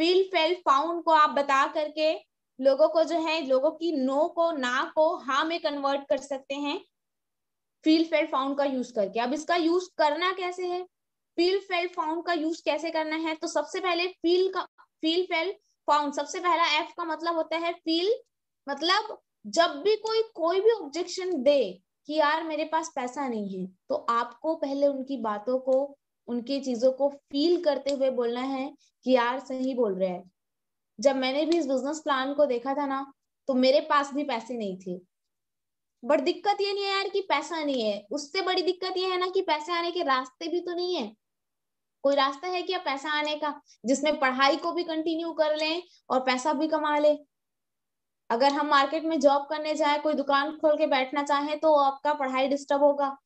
Speaker 1: फील फेल फाउंड को आप बता करके लोगों को जो है लोगों की नो को ना को हा में कन्वर्ट कर सकते हैं फील फेल फाउंड का यूज करके अब इसका यूज करना कैसे है फील फेल फाउंड का यूज कैसे करना है तो सबसे पहले फील का फील फेल फाउंड सबसे पहला एफ का मतलब होता है फील मतलब जब भी कोई कोई भी ऑब्जेक्शन दे कि यार मेरे पास पैसा नहीं है तो आपको पहले उनकी बातों को उनकी चीजों को फील करते हुए बोलना है कि यार सही बोल रहे हैं जब मैंने भी इस बिजनेस प्लान को देखा था ना तो मेरे पास भी पैसे नहीं थे बट दिक्कत ये नहीं है यार कि पैसा नहीं है उससे बड़ी दिक्कत ये है ना कि पैसे आने के रास्ते भी तो नहीं है कोई रास्ता है क्या पैसा आने का जिसमें पढ़ाई को भी कंटिन्यू कर लें और पैसा भी कमा लें अगर हम मार्केट में जॉब करने जाए कोई दुकान खोल के बैठना चाहे तो आपका पढ़ाई डिस्टर्ब होगा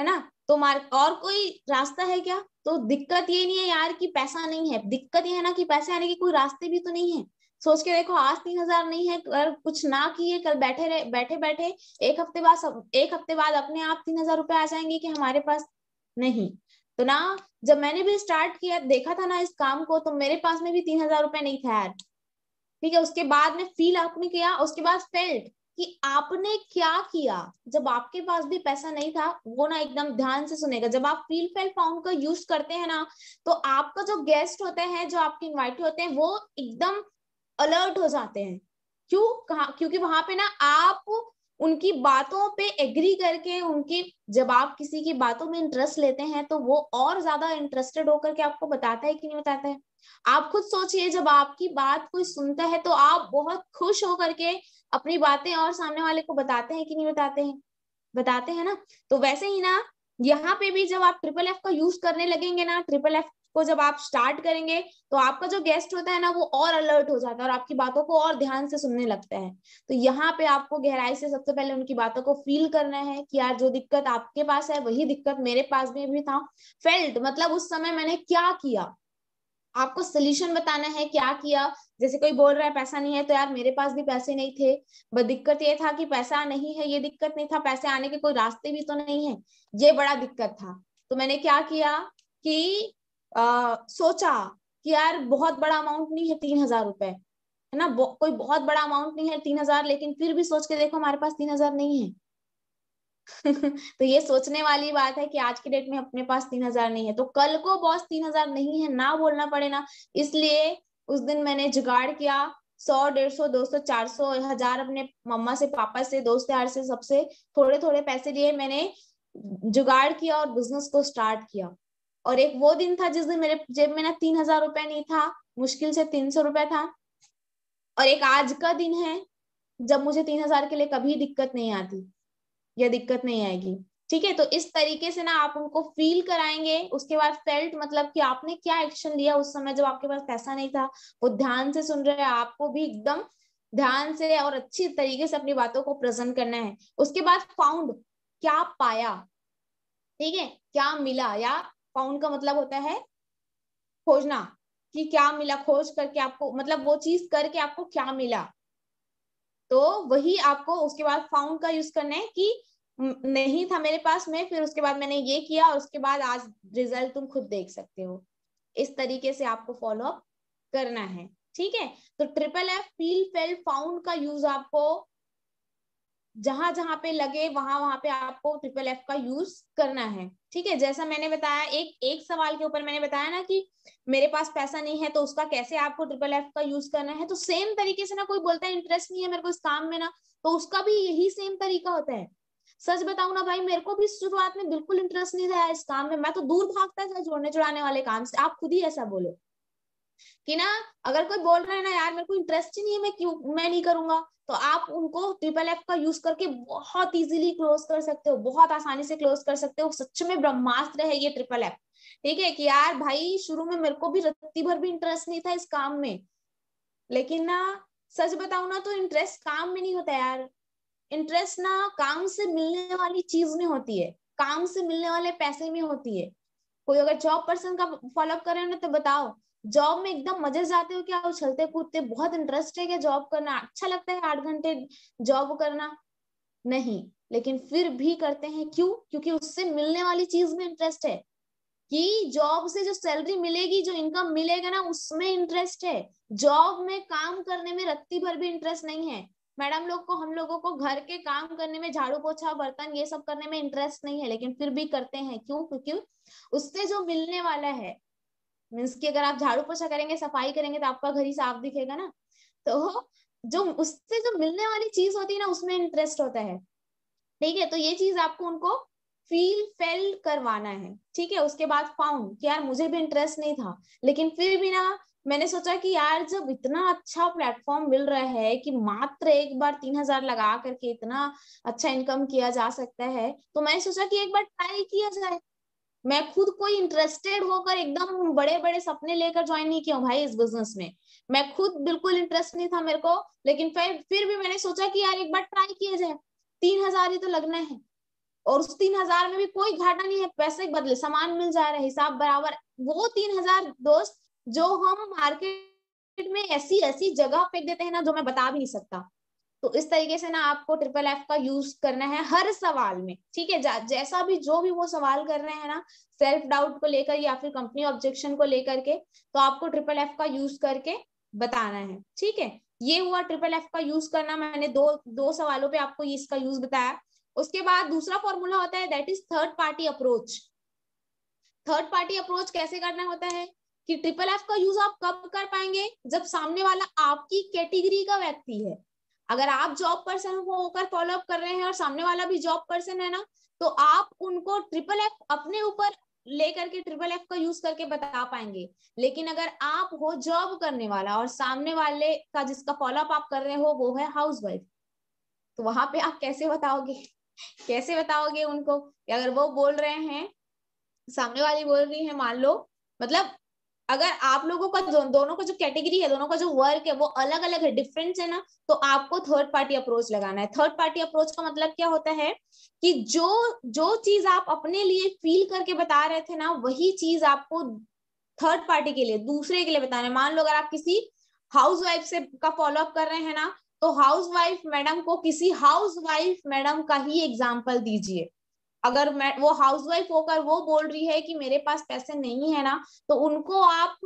Speaker 1: है ना तो मार और कोई रास्ता है क्या तो दिक्कत ये नहीं है यार कि पैसा नहीं है दिक्कत ये है ना कि पैसे आने के कोई रास्ते भी तो नहीं है सोच के देखो आज तीन हजार नहीं है अगर कुछ ना किए कल बैठे रहे बैठे बैठे एक हफ्ते बाद एक हफ्ते बाद अपने आप तीन हजार रुपए आ जाएंगे कि हमारे पास नहीं तो ना जब मैंने भी स्टार्ट किया देखा था ना इस काम को तो मेरे पास में भी तीन हजार रुपए नहीं था यार ठीक है उसके बाद में फील आपने किया उसके बाद फेल्ट कि आपने क्या किया जब आपके पास भी पैसा नहीं था वो ना एकदम ध्यान से सुनेगा जब आप फील फेल फाउंड का यूज करते हैं ना तो आपका जो गेस्ट होते हैं जो आपके इन्वाइट होते हैं वो एकदम अलर्ट हो जाते हैं क्यों कहा क्योंकि वहां पे ना आप उनकी बातों पे एग्री करके उनकी जब आप किसी की बातों में इंटरेस्ट लेते हैं तो वो और ज्यादा इंटरेस्टेड होकर के आपको बताता है कि नहीं बताता है आप खुद सोचिए जब आपकी बात कोई सुनता है तो आप बहुत खुश होकर के अपनी बातें और सामने वाले को बताते हैं कि नहीं बताते हैं बताते हैं ना तो वैसे ही ना यहाँ पे भी जब आप ट्रिपल एफ का यूज करने लगेंगे ना ट्रिपल एफ को जब आप स्टार्ट करेंगे तो आपका जो गेस्ट होता है ना वो और अलर्ट हो जाता है और आपकी बातों को और ध्यान से सुनने लगता है तो यहाँ पे आपको गहराई से सबसे पहले उनकी बातों को फील करना है कि यार जो दिक्कत आपके पास है वही दिक्कत मेरे पास में भी था फेल्ट मतलब उस समय मैंने क्या किया आपको सोल्यूशन बताना है क्या किया जैसे कोई बोल रहा है पैसा नहीं है तो यार मेरे पास भी पैसे नहीं थे बट दिक्कत ये था कि पैसा नहीं है ये दिक्कत नहीं था पैसे आने के कोई रास्ते भी तो नहीं है ये बड़ा दिक्कत था तो मैंने क्या किया कि सोचा कि यार बहुत बड़ा अमाउंट नहीं है तीन हजार रुपए है ना कोई बहुत बड़ा अमाउंट नहीं है तीन हजार लेकिन फिर भी सोच के देखो हमारे पास तीन हजार नहीं है तो ये सोचने वाली बात है कि आज की डेट में अपने पास तीन हजार नहीं है तो कल को बॉस तीन हजार नहीं है ना बोलना पड़े ना इसलिए उस दिन मैंने जुगाड़ किया सौ डेढ़ सौ दो सौ चार सौ हजार अपने मम्मा से पापा से दोस्त यार से सबसे थोड़े थोड़े पैसे लिए मैंने जुगाड़ किया और बिजनेस को स्टार्ट किया और एक वो दिन था जिस दिन मेरे जेब में ना तीन हजार रुपया नहीं था मुश्किल से तीन सौ रुपया था और एक आज का दिन है जब मुझे तीन हजार के लिए कभी दिक्कत नहीं आती या दिक्कत नहीं आएगी ठीक है तो इस तरीके से ना आप उनको फील कराएंगे उसके बाद फेल्ट मतलब कि आपने क्या एक्शन लिया उस समय जब आपके पास पैसा नहीं था वो ध्यान से सुन रहे हैं आपको भी एकदम ध्यान से और अच्छी तरीके से अपनी बातों को प्रेजेंट करना है उसके बाद फाउंड क्या पाया ठीक है क्या मिला या फाउंड का मतलब होता है खोजना कि क्या मिला खोज करके आपको मतलब वो चीज करके आपको क्या मिला तो वही आपको उसके बाद फाउंड का यूज करना है कि नहीं था मेरे पास में फिर उसके बाद मैंने ये किया और उसके बाद आज रिजल्ट तुम खुद देख सकते हो इस तरीके से आपको फॉलो अप करना है ठीक है तो triple F feel felt found का यूज आपको जहां जहां पे लगे वहां वहां पे आपको ट्रिपल एफ का यूज करना है ठीक है जैसा मैंने बताया एक एक सवाल के ऊपर मैंने बताया ना कि मेरे पास पैसा नहीं है तो उसका कैसे आपको ट्रिपल एफ का यूज करना है तो सेम तरीके से ना कोई बोलता है इंटरेस्ट नहीं है मेरे को इस काम में ना तो उसका भी यही सेम तरीका होता है सच बताऊ ना भाई मेरे को भी शुरुआत में बिल्कुल इंटरेस्ट नहीं रहा इस काम में मैं तो दूर भागता था जोड़ने चुड़ाने वाले काम से आप खुद ही ऐसा बोलो कि ना अगर कोई बोल रहा है ना यार मेरे को इंटरेस्ट ही नहीं है मैं क्यों मैं नहीं करूंगा तो आप उनको ट्रिपल एफ का यूज करके बहुत इजीली क्लोज कर सकते हो बहुत आसानी से क्लोज कर सकते हो सच में ब्रह्मास्त्र है ये ट्रिपल एफ ठीक है कि यार भाई शुरू में मेरे को भी रत्ती भर भी इंटरेस्ट नहीं था इस काम में लेकिन ना सच बताऊ ना तो इंटरेस्ट काम में नहीं होता यार इंटरेस्ट ना काम से मिलने वाली चीज में होती है काम से मिलने वाले पैसे में होती है कोई अगर जॉब पर्सन का फॉलोअप करे ना तो बताओ जॉब में एकदम मजे जाते हो क्या उछलते कूदते बहुत इंटरेस्ट है क्या जॉब करना अच्छा लगता है आठ घंटे जॉब करना नहीं लेकिन फिर भी करते हैं क्यों क्योंकि उससे मिलने वाली चीज में इंटरेस्ट है कि जॉब से जो सैलरी मिलेगी जो इनकम मिलेगा ना उसमें इंटरेस्ट है जॉब में काम करने में रत्ती भर भी इंटरेस्ट नहीं है मैडम लोग को हम लोगों को घर के काम करने में झाड़ू पोछा बर्तन ये सब करने में इंटरेस्ट नहीं है लेकिन फिर भी करते हैं क्यों क्योंकि उससे जो मिलने वाला है मीन्स की अगर आप झाड़ू पोछा करेंगे सफाई करेंगे तो आपका घर ही साफ दिखेगा ना तो जो उससे जो मिलने वाली चीज होती है ना उसमें इंटरेस्ट होता है ठीक है तो ये चीज आपको उनको फील फेल करवाना है ठीक है उसके बाद फाउंड कि यार मुझे भी इंटरेस्ट नहीं था लेकिन फिर भी ना मैंने सोचा कि यार जब इतना अच्छा प्लेटफॉर्म मिल रहा है कि मात्र एक बार तीन हजार लगा करके इतना अच्छा इनकम किया जा सकता है तो मैंने सोचा कि एक बार ट्राई किया जाए मैं खुद कोई इंटरेस्टेड होकर एकदम बड़े बड़े सपने लेकर ज्वाइन नहीं किया भाई इस बिजनेस में मैं खुद बिल्कुल इंटरेस्ट नहीं था मेरे को लेकिन फिर फिर भी मैंने सोचा कि यार एक बार ट्राई किया जाए तीन हजार ही तो लगना है और उस तीन हजार में भी कोई घाटा नहीं है पैसे बदले सामान मिल जा रहा है हिसाब बराबर वो तीन हजार दोस्त जो हम मार्केट में ऐसी ऐसी जगह फेंक देते हैं ना जो मैं बता भी नहीं सकता तो इस तरीके से ना आपको ट्रिपल एफ का यूज करना है हर सवाल में ठीक है जैसा भी जो भी वो सवाल कर रहे हैं ना सेल्फ डाउट को लेकर या फिर कंपनी ऑब्जेक्शन को लेकर के तो आपको ट्रिपल एफ का यूज करके बताना है ठीक है ये हुआ ट्रिपल एफ का यूज करना मैंने दो दो सवालों पे आपको इसका यूज बताया उसके बाद दूसरा फॉर्मूला होता है that is third party approach third party approach कैसे करना होता है कि ट्रिपल एफ का यूज आप कब कर पाएंगे जब सामने वाला आपकी कैटेगरी का व्यक्ति है अगर आप जॉब पर्सन होकर फॉलोअप कर रहे हैं और सामने वाला भी जॉब पर्सन है ना तो आप उनको ट्रिपल एफ अपने ऊपर लेकर के ट्रिपल एफ का यूज करके बता पाएंगे लेकिन अगर आप हो जॉब करने वाला और सामने वाले का जिसका फॉलोअप आप कर रहे हो वो है हाउस वाइफ तो वहां पे आप कैसे बताओगे कैसे बताओगे उनको अगर वो बोल रहे हैं सामने वाली बोल रही है मान लो मतलब अगर आप लोगों का दो, दोनों का जो कैटेगरी है दोनों का जो वर्क है वो अलग अलग है डिफरेंस है ना तो आपको थर्ड पार्टी अप्रोच लगाना है थर्ड पार्टी अप्रोच का मतलब क्या होता है कि जो जो चीज आप अपने लिए फील करके बता रहे थे ना वही चीज आपको थर्ड पार्टी के लिए दूसरे के लिए बताना है मान लो अगर आप किसी हाउस वाइफ से का फॉलोअप कर रहे हैं ना तो हाउस वाइफ मैडम को किसी हाउस वाइफ मैडम का ही एग्जाम्पल दीजिए अगर मैं वो हाउसवाइफ होकर वो बोल रही है कि मेरे पास पैसे नहीं है ना तो उनको आप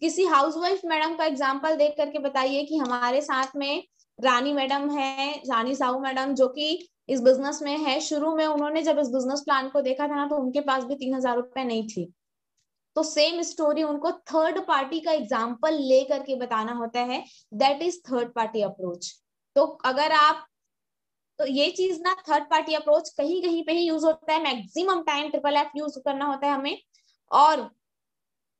Speaker 1: किसी हाउसवाइफ मैडम का एग्जाम्पल देख करके बताइए कि हमारे साथ में रानी मैडम है रानी साहू मैडम जो कि इस बिजनेस में है शुरू में उन्होंने जब इस बिजनेस प्लान को देखा था ना तो उनके पास भी तीन हजार रुपए नहीं थी तो सेम स्टोरी उनको थर्ड पार्टी का एग्जाम्पल ले करके बताना होता है that is third party approach तो अगर आप तो ये चीज ना थर्ड पार्टी अप्रोच कहीं कहीं पे ही यूज होता है maximum time triple F use करना होता है हमें और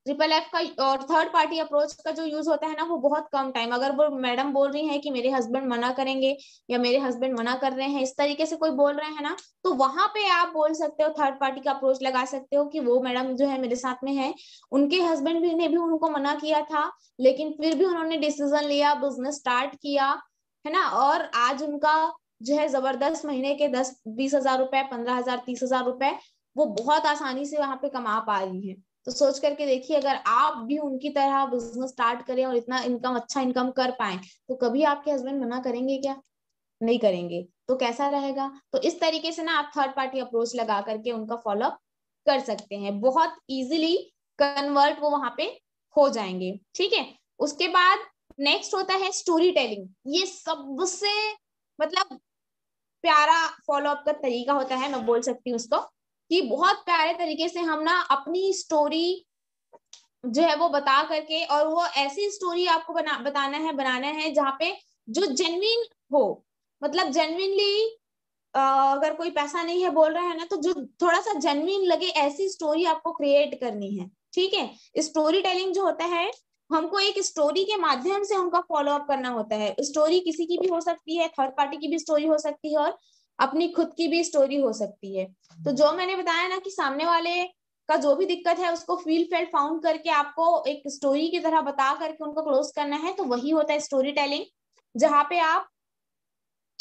Speaker 1: ट्रिपल एफ का और थर्ड पार्टी अप्रोच का जो यूज होता है ना वो बहुत कम टाइम अगर वो मैडम बोल रही है कि मेरे हस्बैंड मना करेंगे या मेरे हस्बैंड मना कर रहे हैं इस तरीके से कोई बोल रहे हैं ना तो वहां पे आप बोल सकते हो थर्ड पार्टी का अप्रोच लगा सकते हो कि वो मैडम जो है मेरे साथ में है उनके हस्बैंड भी ने भी उनको मना किया था लेकिन फिर भी उन्होंने डिसीजन लिया बिजनेस स्टार्ट किया है ना और आज उनका जो है जबरदस्त महीने के दस बीस हजार रुपए पंद्रह हजार तीस हजार रुपए वो बहुत आसानी से वहां पे कमा पा रही है तो सोच करके देखिए अगर आप भी उनकी तरह बिजनेस स्टार्ट करें और इतना इनकम अच्छा इनकम कर पाए तो कभी आपके हस्बैंड मना करेंगे क्या नहीं करेंगे तो कैसा रहेगा तो इस तरीके से ना आप थर्ड पार्टी अप्रोच लगा करके उनका फॉलोअप कर सकते हैं बहुत इजीली कन्वर्ट वो वहां पे हो जाएंगे ठीक है उसके बाद नेक्स्ट होता है स्टोरी टेलिंग ये सबसे मतलब प्यारा फॉलो अप का तरीका होता है मैं बोल सकती हूँ उसको कि बहुत प्यारे तरीके से हम ना अपनी स्टोरी जो है वो बता करके और वो ऐसी स्टोरी आपको बना बताना है बनाना है जहाँ पे जो जेनविन हो मतलब जेनविनली अगर कोई पैसा नहीं है बोल रहा है ना तो जो थोड़ा सा जेनविन लगे ऐसी स्टोरी आपको क्रिएट करनी है ठीक है स्टोरी टेलिंग जो होता है हमको एक स्टोरी के माध्यम से उनका फॉलोअप करना होता है स्टोरी किसी की भी हो सकती है थर्ड पार्टी की भी स्टोरी हो सकती है और अपनी खुद की भी स्टोरी हो सकती है तो जो मैंने बताया ना कि सामने वाले का जो भी दिक्कत है उसको फील फेल फाउंड करके आपको एक स्टोरी की तरह बता करके उनको क्लोज करना है तो वही होता है स्टोरी टेलिंग जहाँ पे आप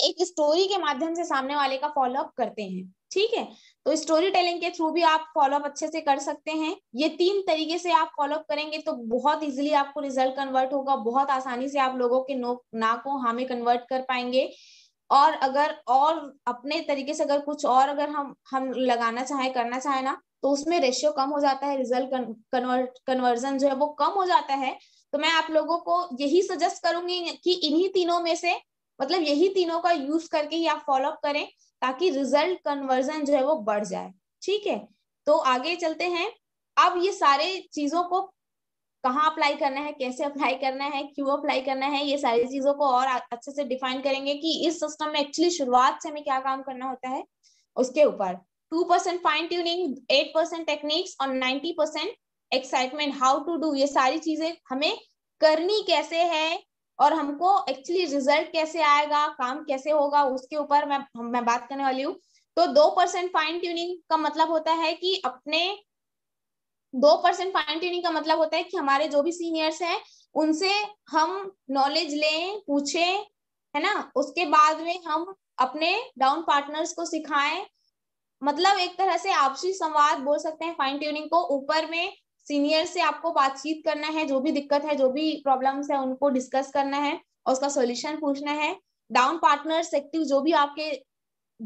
Speaker 1: एक स्टोरी के माध्यम से सामने वाले का फॉलोअप करते हैं ठीक है तो स्टोरी टेलिंग के थ्रू भी आप फॉलोअप अच्छे से कर सकते हैं ये तीन तरीके से आप फॉलोअप करेंगे तो बहुत इजिली आपको रिजल्ट कन्वर्ट होगा बहुत आसानी से आप लोगों के नो ना को हाँ में कन्वर्ट कर पाएंगे और अगर और अपने तरीके से अगर कुछ और अगर हम हम लगाना चाहे करना चाहे ना तो उसमें रेशियो कम हो जाता है रिजल्ट कन्वर्ट कन्वर्जन जो है वो कम हो जाता है तो मैं आप लोगों को यही सजेस्ट करूंगी कि इन्हीं तीनों में से मतलब यही तीनों का यूज करके ही आप फॉलोअप करें ताकि रिजल्ट कन्वर्जन जो है वो बढ़ जाए ठीक है तो आगे चलते हैं अब ये सारे चीजों को कहाँ अप्लाई करना है कैसे अप्लाई करना है क्यों अप्लाई करना है ये सारी चीजों को और अच्छे से डिफाइन करेंगे कि इस सिस्टम में एक्चुअली शुरुआत से हमें क्या काम करना होता है उसके ऊपर two percent fine tuning eight percent techniques और ninety percent excitement how to do ये सारी चीजें हमें करनी कैसे है और हमको एक्चुअली रिजल्ट कैसे आएगा काम कैसे होगा उसके ऊपर मैं मैं बात करने वाली हूँ तो दो परसेंट फाइन ट्यूनिंग का मतलब होता है कि अपने दो परसेंट फाइन ट्यूनिंग का मतलब होता है कि हमारे जो भी सीनियर्स हैं उनसे हम नॉलेज लें पूछें है ना उसके बाद में हम अपने डाउन पार्टनर्स को सिखाएं मतलब एक तरह से आपसी संवाद बोल सकते हैं फाइन ट्यूनिंग को ऊपर में सीनियर से आपको बातचीत करना है जो भी दिक्कत है जो भी प्रॉब्लम्स है उनको डिस्कस करना है और उसका सोल्यूशन पूछना है डाउन पार्टनर्स एक्टिव जो भी आपके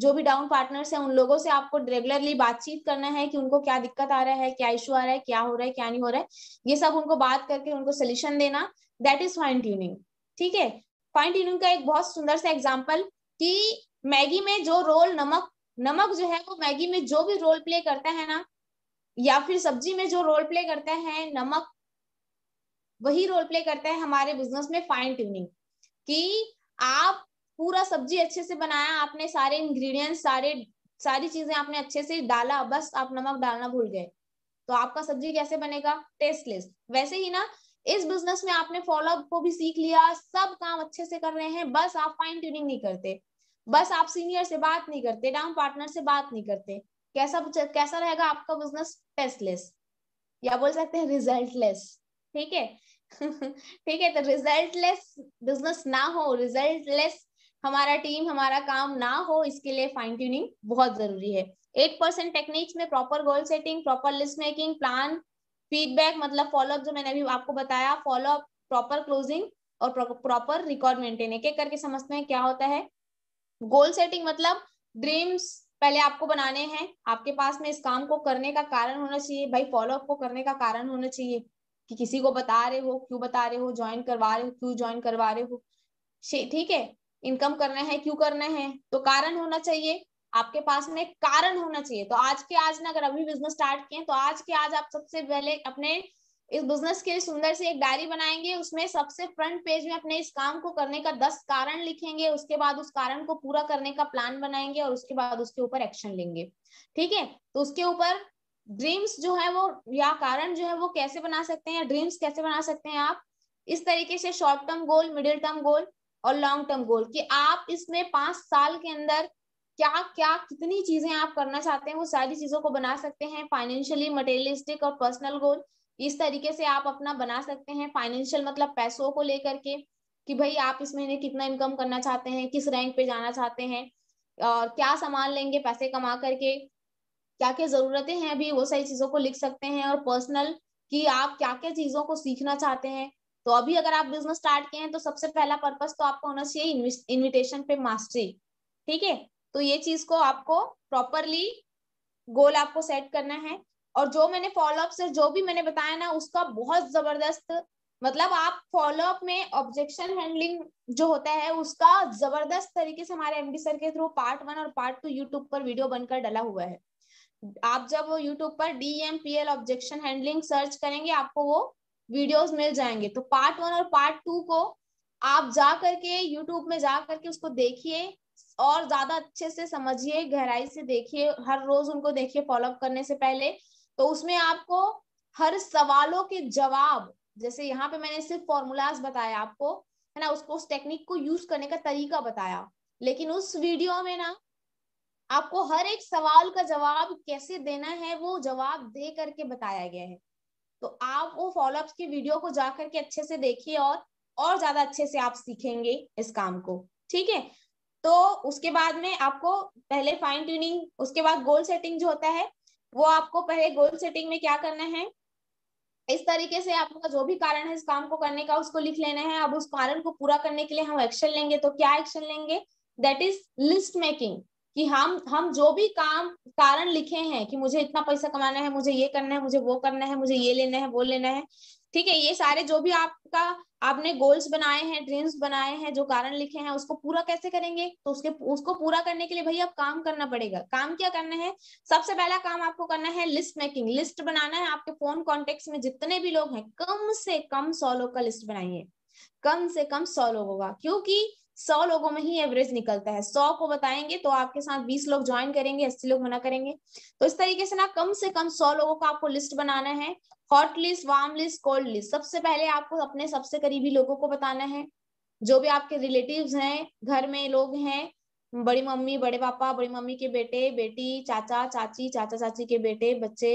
Speaker 1: जो भी डाउन पार्टनर्स हैं उन लोगों से आपको रेगुलरली बातचीत करना है कि उनको क्या दिक्कत आ रहा है क्या इशू आ रहा है क्या हो रहा है क्या नहीं हो रहा है ये सब उनको बात करके उनको सोल्यूशन देना दैट इज फाइन ट्यूनिंग ठीक है फाइन ट्यूनिंग का एक बहुत सुंदर सा एग्जाम्पल कि मैगी में जो रोल नमक नमक जो है वो मैगी में जो भी रोल प्ले करता है ना या फिर सब्जी में जो रोल प्ले करते हैं नमक वही रोल प्ले करते हैं हमारे बिजनेस में फाइन ट्यूनिंग कि आप पूरा सब्जी अच्छे से बनाया आपने सारे इंग्रेडिएंट्स सारे सारी चीजें आपने अच्छे से डाला बस आप नमक डालना भूल गए तो आपका सब्जी कैसे बनेगा टेस्टलेस वैसे ही ना इस बिजनेस में आपने फॉलोअप को भी सीख लिया सब काम अच्छे से कर रहे हैं बस आप फाइन ट्यूनिंग नहीं करते बस आप सीनियर से बात नहीं करते डाउन पार्टनर से बात नहीं करते कैसा कैसा रहेगा आपका बिजनेस पेसलेस या बोल सकते हैं रिजल्टलेस ठीक है ठीक है तो रिजल्टलेस बिजनेस ना हो रिजल्टलेस हमारा टीम हमारा काम ना हो इसके लिए फाइन ट्यूनिंग बहुत जरूरी है एट परसेंट टेक्निक्स में proper goal setting proper list making plan feedback मतलब फॉलोअप जो मैंने अभी आपको बताया फॉलोअप प्रॉपर क्लोजिंग और प्रॉपर रिकॉर्ड मेंटेन एक करके समझते हैं क्या होता है गोल सेटिंग मतलब ड्रीम्स पहले आपको बनाने हैं आपके पास में इस काम को करने का कारण होना चाहिए भाई फॉलो अप को करने का कारण होना चाहिए कि किसी को बता रहे हो क्यों बता रहे हो ज्वाइन करवा रहे हो क्यों ज्वाइन करवा रहे हो ठीक है इनकम करना है क्यों करना है तो कारण होना चाहिए आपके पास में कारण होना चाहिए तो आज के आज ना अगर अभी बिजनेस स्टार्ट किए तो आज के आज आप सबसे पहले अपने इस बिजनेस के सुंदर से एक डायरी बनाएंगे उसमें सबसे फ्रंट पेज में अपने इस काम को करने का दस कारण लिखेंगे उसके बाद उस कारण को पूरा करने का प्लान बनाएंगे और उसके बाद उसके ऊपर एक्शन लेंगे ठीक है तो उसके ऊपर ड्रीम्स जो है वो या कारण जो है वो कैसे बना सकते हैं ड्रीम्स कैसे बना सकते हैं आप इस तरीके से short term goal middle term goal और लॉन्ग टर्म गोल कि आप इसमें पांच साल के अंदर क्या क्या कितनी चीजें आप करना चाहते हैं वो सारी चीजों को बना सकते हैं फाइनेंशियली मटेरियलिस्टिक और पर्सनल गोल इस तरीके से आप अपना बना सकते हैं फाइनेंशियल मतलब पैसों को लेकर के कि भाई आप इस महीने कितना इनकम करना चाहते हैं किस रैंक पे जाना चाहते हैं और क्या सामान लेंगे पैसे कमा करके क्या क्या जरूरतें हैं अभी वो सारी चीजों को लिख सकते हैं और पर्सनल कि आप क्या क्या चीजों को सीखना चाहते हैं तो अभी अगर आप बिजनेस स्टार्ट किए हैं तो सबसे पहला पर्पज तो आपको होना चाहिए इन्विटेशन पे मास्टरी ठीक है तो ये चीज को आपको प्रॉपरली गोल आपको सेट करना है और जो मैंने फॉलोअप से जो भी मैंने बताया ना उसका बहुत जबरदस्त मतलब आप फॉलोअप में ऑब्जेक्शन हैंडलिंग जो होता है उसका जबरदस्त तरीके से हमारे एमडी सर के थ्रू पार्ट वन और पार्ट टू यूट्यूब पर वीडियो बनकर डला हुआ है आप जब यूट्यूब पर डीएमपीएल ऑब्जेक्शन हैंडलिंग सर्च करेंगे आपको वो वीडियोस मिल जाएंगे तो पार्ट वन और पार्ट टू को आप जा करके यूट्यूब में जा करके उसको देखिए और ज्यादा अच्छे से समझिए गहराई से देखिए हर रोज उनको देखिए फॉलोअप करने से पहले तो उसमें आपको हर सवालों के जवाब जैसे यहाँ पे मैंने सिर्फ फॉर्मूलाज बताया आपको है ना उसको उस टेक्निक को यूज करने का तरीका बताया लेकिन उस वीडियो में ना आपको हर एक सवाल का जवाब कैसे देना है वो जवाब दे करके बताया गया है तो आप वो अप की वीडियो को जाकर के अच्छे से देखिए और और ज्यादा अच्छे से आप सीखेंगे इस काम को ठीक है तो उसके बाद में आपको पहले फाइन ट्यूनिंग उसके बाद गोल सेटिंग जो होता है वो आपको पहले गोल सेटिंग में क्या करना है इस तरीके से आपका जो भी कारण है इस काम को करने का उसको लिख लेना है अब उस कारण को पूरा करने के लिए हम एक्शन लेंगे तो क्या एक्शन लेंगे दैट इज लिस्ट मेकिंग कि हम हम जो भी काम कारण लिखे हैं कि मुझे इतना पैसा कमाना है मुझे ये करना है मुझे वो करना है मुझे ये लेना है वो लेना है ठीक है ये सारे जो भी आपका आपने गोल्स बनाए हैं ड्रीम्स बनाए हैं जो कारण लिखे हैं उसको पूरा कैसे करेंगे तो उसके उसको पूरा करने के लिए भाई आप काम करना पड़ेगा काम क्या करना है सबसे पहला काम आपको करना है लिस्ट मेकिंग लिस्ट बनाना है आपके फोन कॉन्टेक्ट में जितने भी लोग हैं कम से कम सौ लोग का लिस्ट बनाइए कम से कम सौ लोगों का क्योंकि सौ लोगों में ही एवरेज निकलता है सौ को बताएंगे तो आपके साथ बीस लोग ज्वाइन करेंगे अस्सी लोग मना करेंगे तो इस तरीके से ना कम से कम सौ लोगों का आपको लिस्ट बनाना है hot list warm list cold list सबसे पहले आपको अपने सबसे करीबी लोगों को बताना है जो भी आपके रिलेटिव्स हैं घर में लोग हैं बड़ी मम्मी बड़े पापा बड़ी मम्मी के बेटे बेटी चाचा चाची चाचा चाची के बेटे बच्चे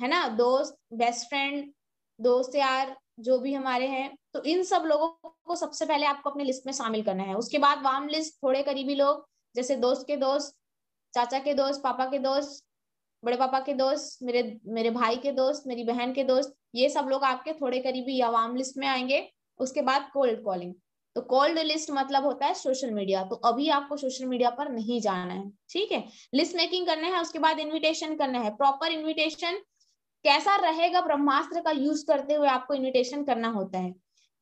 Speaker 1: है ना दोस्त बेस्ट फ्रेंड दोस्त यार जो भी हमारे हैं तो इन सब लोगों को सबसे पहले आपको अपने लिस्ट में शामिल करना है उसके बाद वार्म लिस्ट थोड़े करीबी लोग जैसे दोस्त के दोस्त चाचा के दोस्त पापा के दोस्त बड़े पापा के दोस्त मेरे मेरे भाई के दोस्त मेरी बहन के दोस्त ये सब लोग आपके थोड़े करीबी अवाम लिस्ट में आएंगे उसके बाद कोल्ड कॉलिंग तो कोल्ड लिस्ट मतलब होता है सोशल मीडिया तो अभी आपको सोशल मीडिया पर नहीं जाना है ठीक है लिस्ट मेकिंग करना है उसके बाद इन्विटेशन करना है प्रॉपर इन्विटेशन कैसा रहेगा ब्रह्मास्त्र का यूज करते हुए आपको इन्विटेशन करना होता है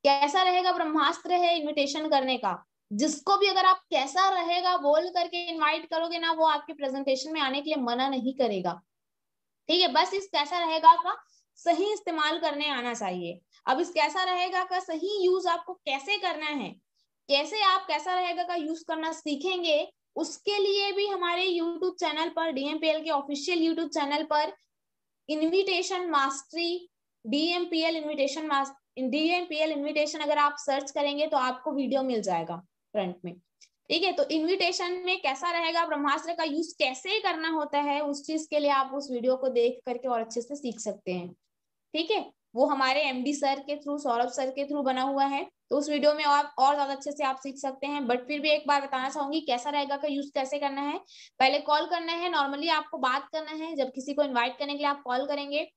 Speaker 1: कैसा रहेगा ब्रह्मास्त्र है इन्विटेशन करने का जिसको भी अगर आप कैसा रहेगा बोल करके इनवाइट करोगे ना वो आपके प्रेजेंटेशन में आने के लिए मना नहीं करेगा ठीक है बस इस कैसा रहेगा का सही इस्तेमाल करने आना चाहिए अब इस कैसा रहेगा का सही यूज आपको कैसे करना है कैसे आप कैसा रहेगा का यूज करना सीखेंगे उसके लिए भी हमारे यूट्यूब चैनल पर डीएमपीएल के ऑफिशियल यूट्यूब चैनल पर invitation mastery DMPL invitation DMPL invitation अगर आप सर्च करेंगे तो आपको वीडियो मिल जाएगा फ्रंट में ठीक है तो इनविटेशन में कैसा रहेगा ब्रह्मास्त्र का यूज कैसे करना होता है उस चीज के लिए आप उस वीडियो को देख करके और अच्छे से सीख सकते हैं ठीक है वो हमारे एमडी सर के थ्रू सौरभ सर के थ्रू बना हुआ है तो उस वीडियो में आप और ज्यादा अच्छे से आप सीख सकते हैं बट फिर भी एक बार बताना चाहूंगी कैसा रहेगा का यूज कैसे करना है पहले कॉल करना है नॉर्मली आपको बात करना है जब किसी को इन्वाइट करने के लिए आप कॉल करेंगे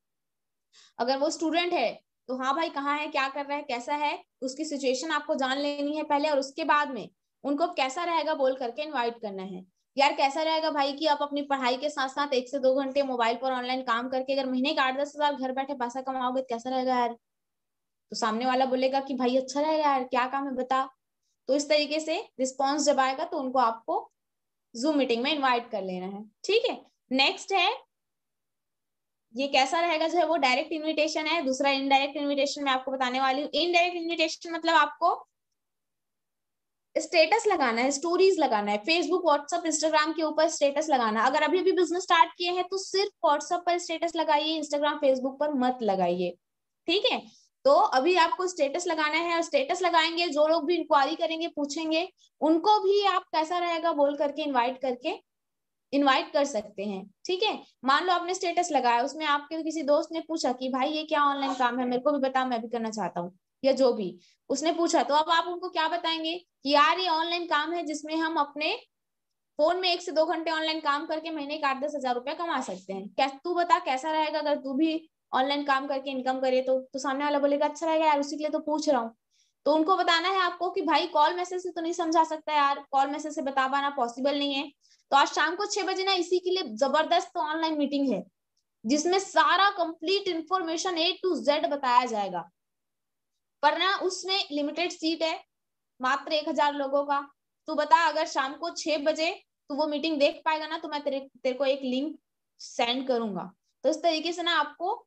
Speaker 1: अगर वो स्टूडेंट है तो हाँ भाई कहाँ है क्या कर रहा है कैसा है उसकी सिचुएशन आपको जान लेनी है पहले और उसके बाद में उनको कैसा रहेगा बोल करके इन्वाइट करना है यार कैसा रहेगा भाई कि आप अपनी पढ़ाई के साथ साथ एक से दो घंटे मोबाइल पर ऑनलाइन काम करके अगर महीने का आठ दस हजार घर बैठे पैसा कमाओगे तो कैसा रहेगा यार तो सामने वाला बोलेगा कि भाई अच्छा रहेगा यार क्या काम है बता तो इस तरीके से रिस्पॉन्स जब आएगा तो उनको आपको जूम मीटिंग में इन्वाइट कर लेना है ठीक है नेक्स्ट है ये कैसा रहेगा जो है वो डायरेक्ट इन्विटेशन है दूसरा इनडायरेक्ट इन्विटेशन मैं आपको बताने वाली हूँ इनडायरेक्ट इन्विटेशन मतलब आपको स्टेटस लगाना है स्टोरीज लगाना है फेसबुक व्हाट्सअप इंस्टाग्राम के ऊपर स्टेटस लगाना अगर अभी भी बिजनेस स्टार्ट किए हैं तो सिर्फ व्हाट्सअप पर स्टेटस लगाइए इंस्टाग्राम फेसबुक पर मत लगाइए ठीक है तो अभी आपको स्टेटस लगाना है और स्टेटस लगाएंगे जो लोग भी इंक्वायरी करेंगे पूछेंगे उनको भी आप कैसा रहेगा बोल करके इन्वाइट करके इनवाइट कर सकते हैं ठीक है मान लो आपने स्टेटस लगाया उसमें आपके किसी दोस्त ने पूछा कि भाई ये क्या ऑनलाइन काम है मेरे को भी बता मैं भी करना चाहता हूँ या जो भी उसने पूछा तो अब आप उनको क्या बताएंगे कि यार ये ऑनलाइन काम है जिसमें हम अपने फोन में एक से दो घंटे ऑनलाइन काम करके महीने का आठ दस हजार रुपया कमा सकते हैं क्या तू बता कैसा रहेगा अगर तू भी ऑनलाइन काम करके इनकम करे तो तो सामने वाला बोलेगा अच्छा रहेगा यार उसी के लिए तो पूछ रहा हूँ तो उनको बताना है आपको कि भाई कॉल मैसेज से तो नहीं समझा सकता यार कॉल मैसेज से बता पाना पॉसिबल नहीं है तो आज शाम को छह बजे ना इसी के लिए जबरदस्त ऑनलाइन मीटिंग है जिसमें सारा complete information A to Z बताया जाएगा पर ना उसमें लिमिटेड सीट है मात्र एक हजार लोगों का तू बता अगर शाम को छह बजे तू वो मीटिंग देख पाएगा ना तो मैं तेरे तेरे को एक लिंक सेंड करूंगा तो इस तरीके से ना आपको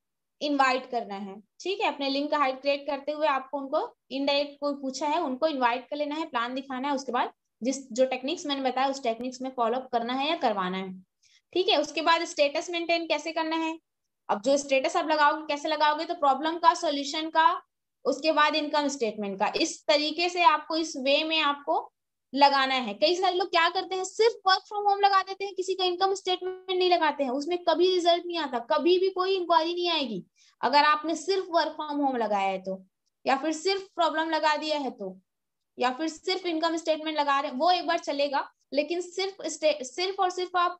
Speaker 1: इनवाइट करना है ठीक है अपने लिंक का हाइट क्रिएट करते हुए आपको उनको इनडायरेक्ट कोई पूछा है उनको इनवाइट कर लेना है प्लान दिखाना है उसके बाद जिस जो टेक्निक्स मैंने बताया उस टेक्निक्स में फॉलोअप करना है या करवाना है ठीक है उसके बाद स्टेटस मेंटेन कैसे करना है अब जो स्टेटस आप लगाओगे कैसे लगाओगे तो प्रॉब्लम का सॉल्यूशन का उसके बाद इनकम स्टेटमेंट का इस तरीके से आपको इस वे में आपको लगाना है कई सारे लोग क्या करते हैं सिर्फ वर्क फ्रॉम होम लगा देते हैं किसी का इनकम स्टेटमेंट नहीं लगाते हैं उसमें कभी रिजल्ट नहीं आता कभी भी कोई इंक्वायरी नहीं आएगी अगर आपने सिर्फ वर्क फ्रॉम होम लगाया है तो या फिर सिर्फ प्रॉब्लम लगा दिया है तो या फिर सिर्फ इनकम स्टेटमेंट लगा रहे हैं वो एक बार चलेगा लेकिन सिर्फ सिर्फ और सिर्फ आप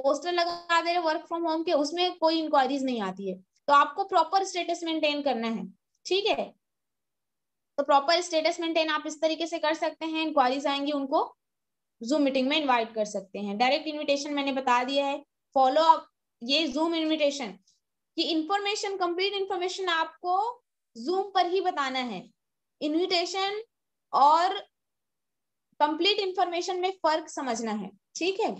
Speaker 1: पोस्टर लगा दे रहे वर्क फ्रॉम होम के उसमें कोई इंक्वायरीज नहीं आती है तो आपको प्रॉपर स्टेटस मेंटेन करना है ठीक है तो प्रॉपर स्टेटस मेंटेन आप इस तरीके से कर सकते हैं इंक्वायरीज आएंगी उनको जूम मीटिंग में इनवाइट कर सकते हैं डायरेक्ट इनविटेशन मैंने बता दिया है फॉलो अप ये जूम इनविटेशन की इंफॉर्मेशन कंप्लीट इंफॉर्मेशन आपको जूम पर ही बताना है इन्विटेशन और कंप्लीट इंफॉर्मेशन में फर्क समझना है ठीक है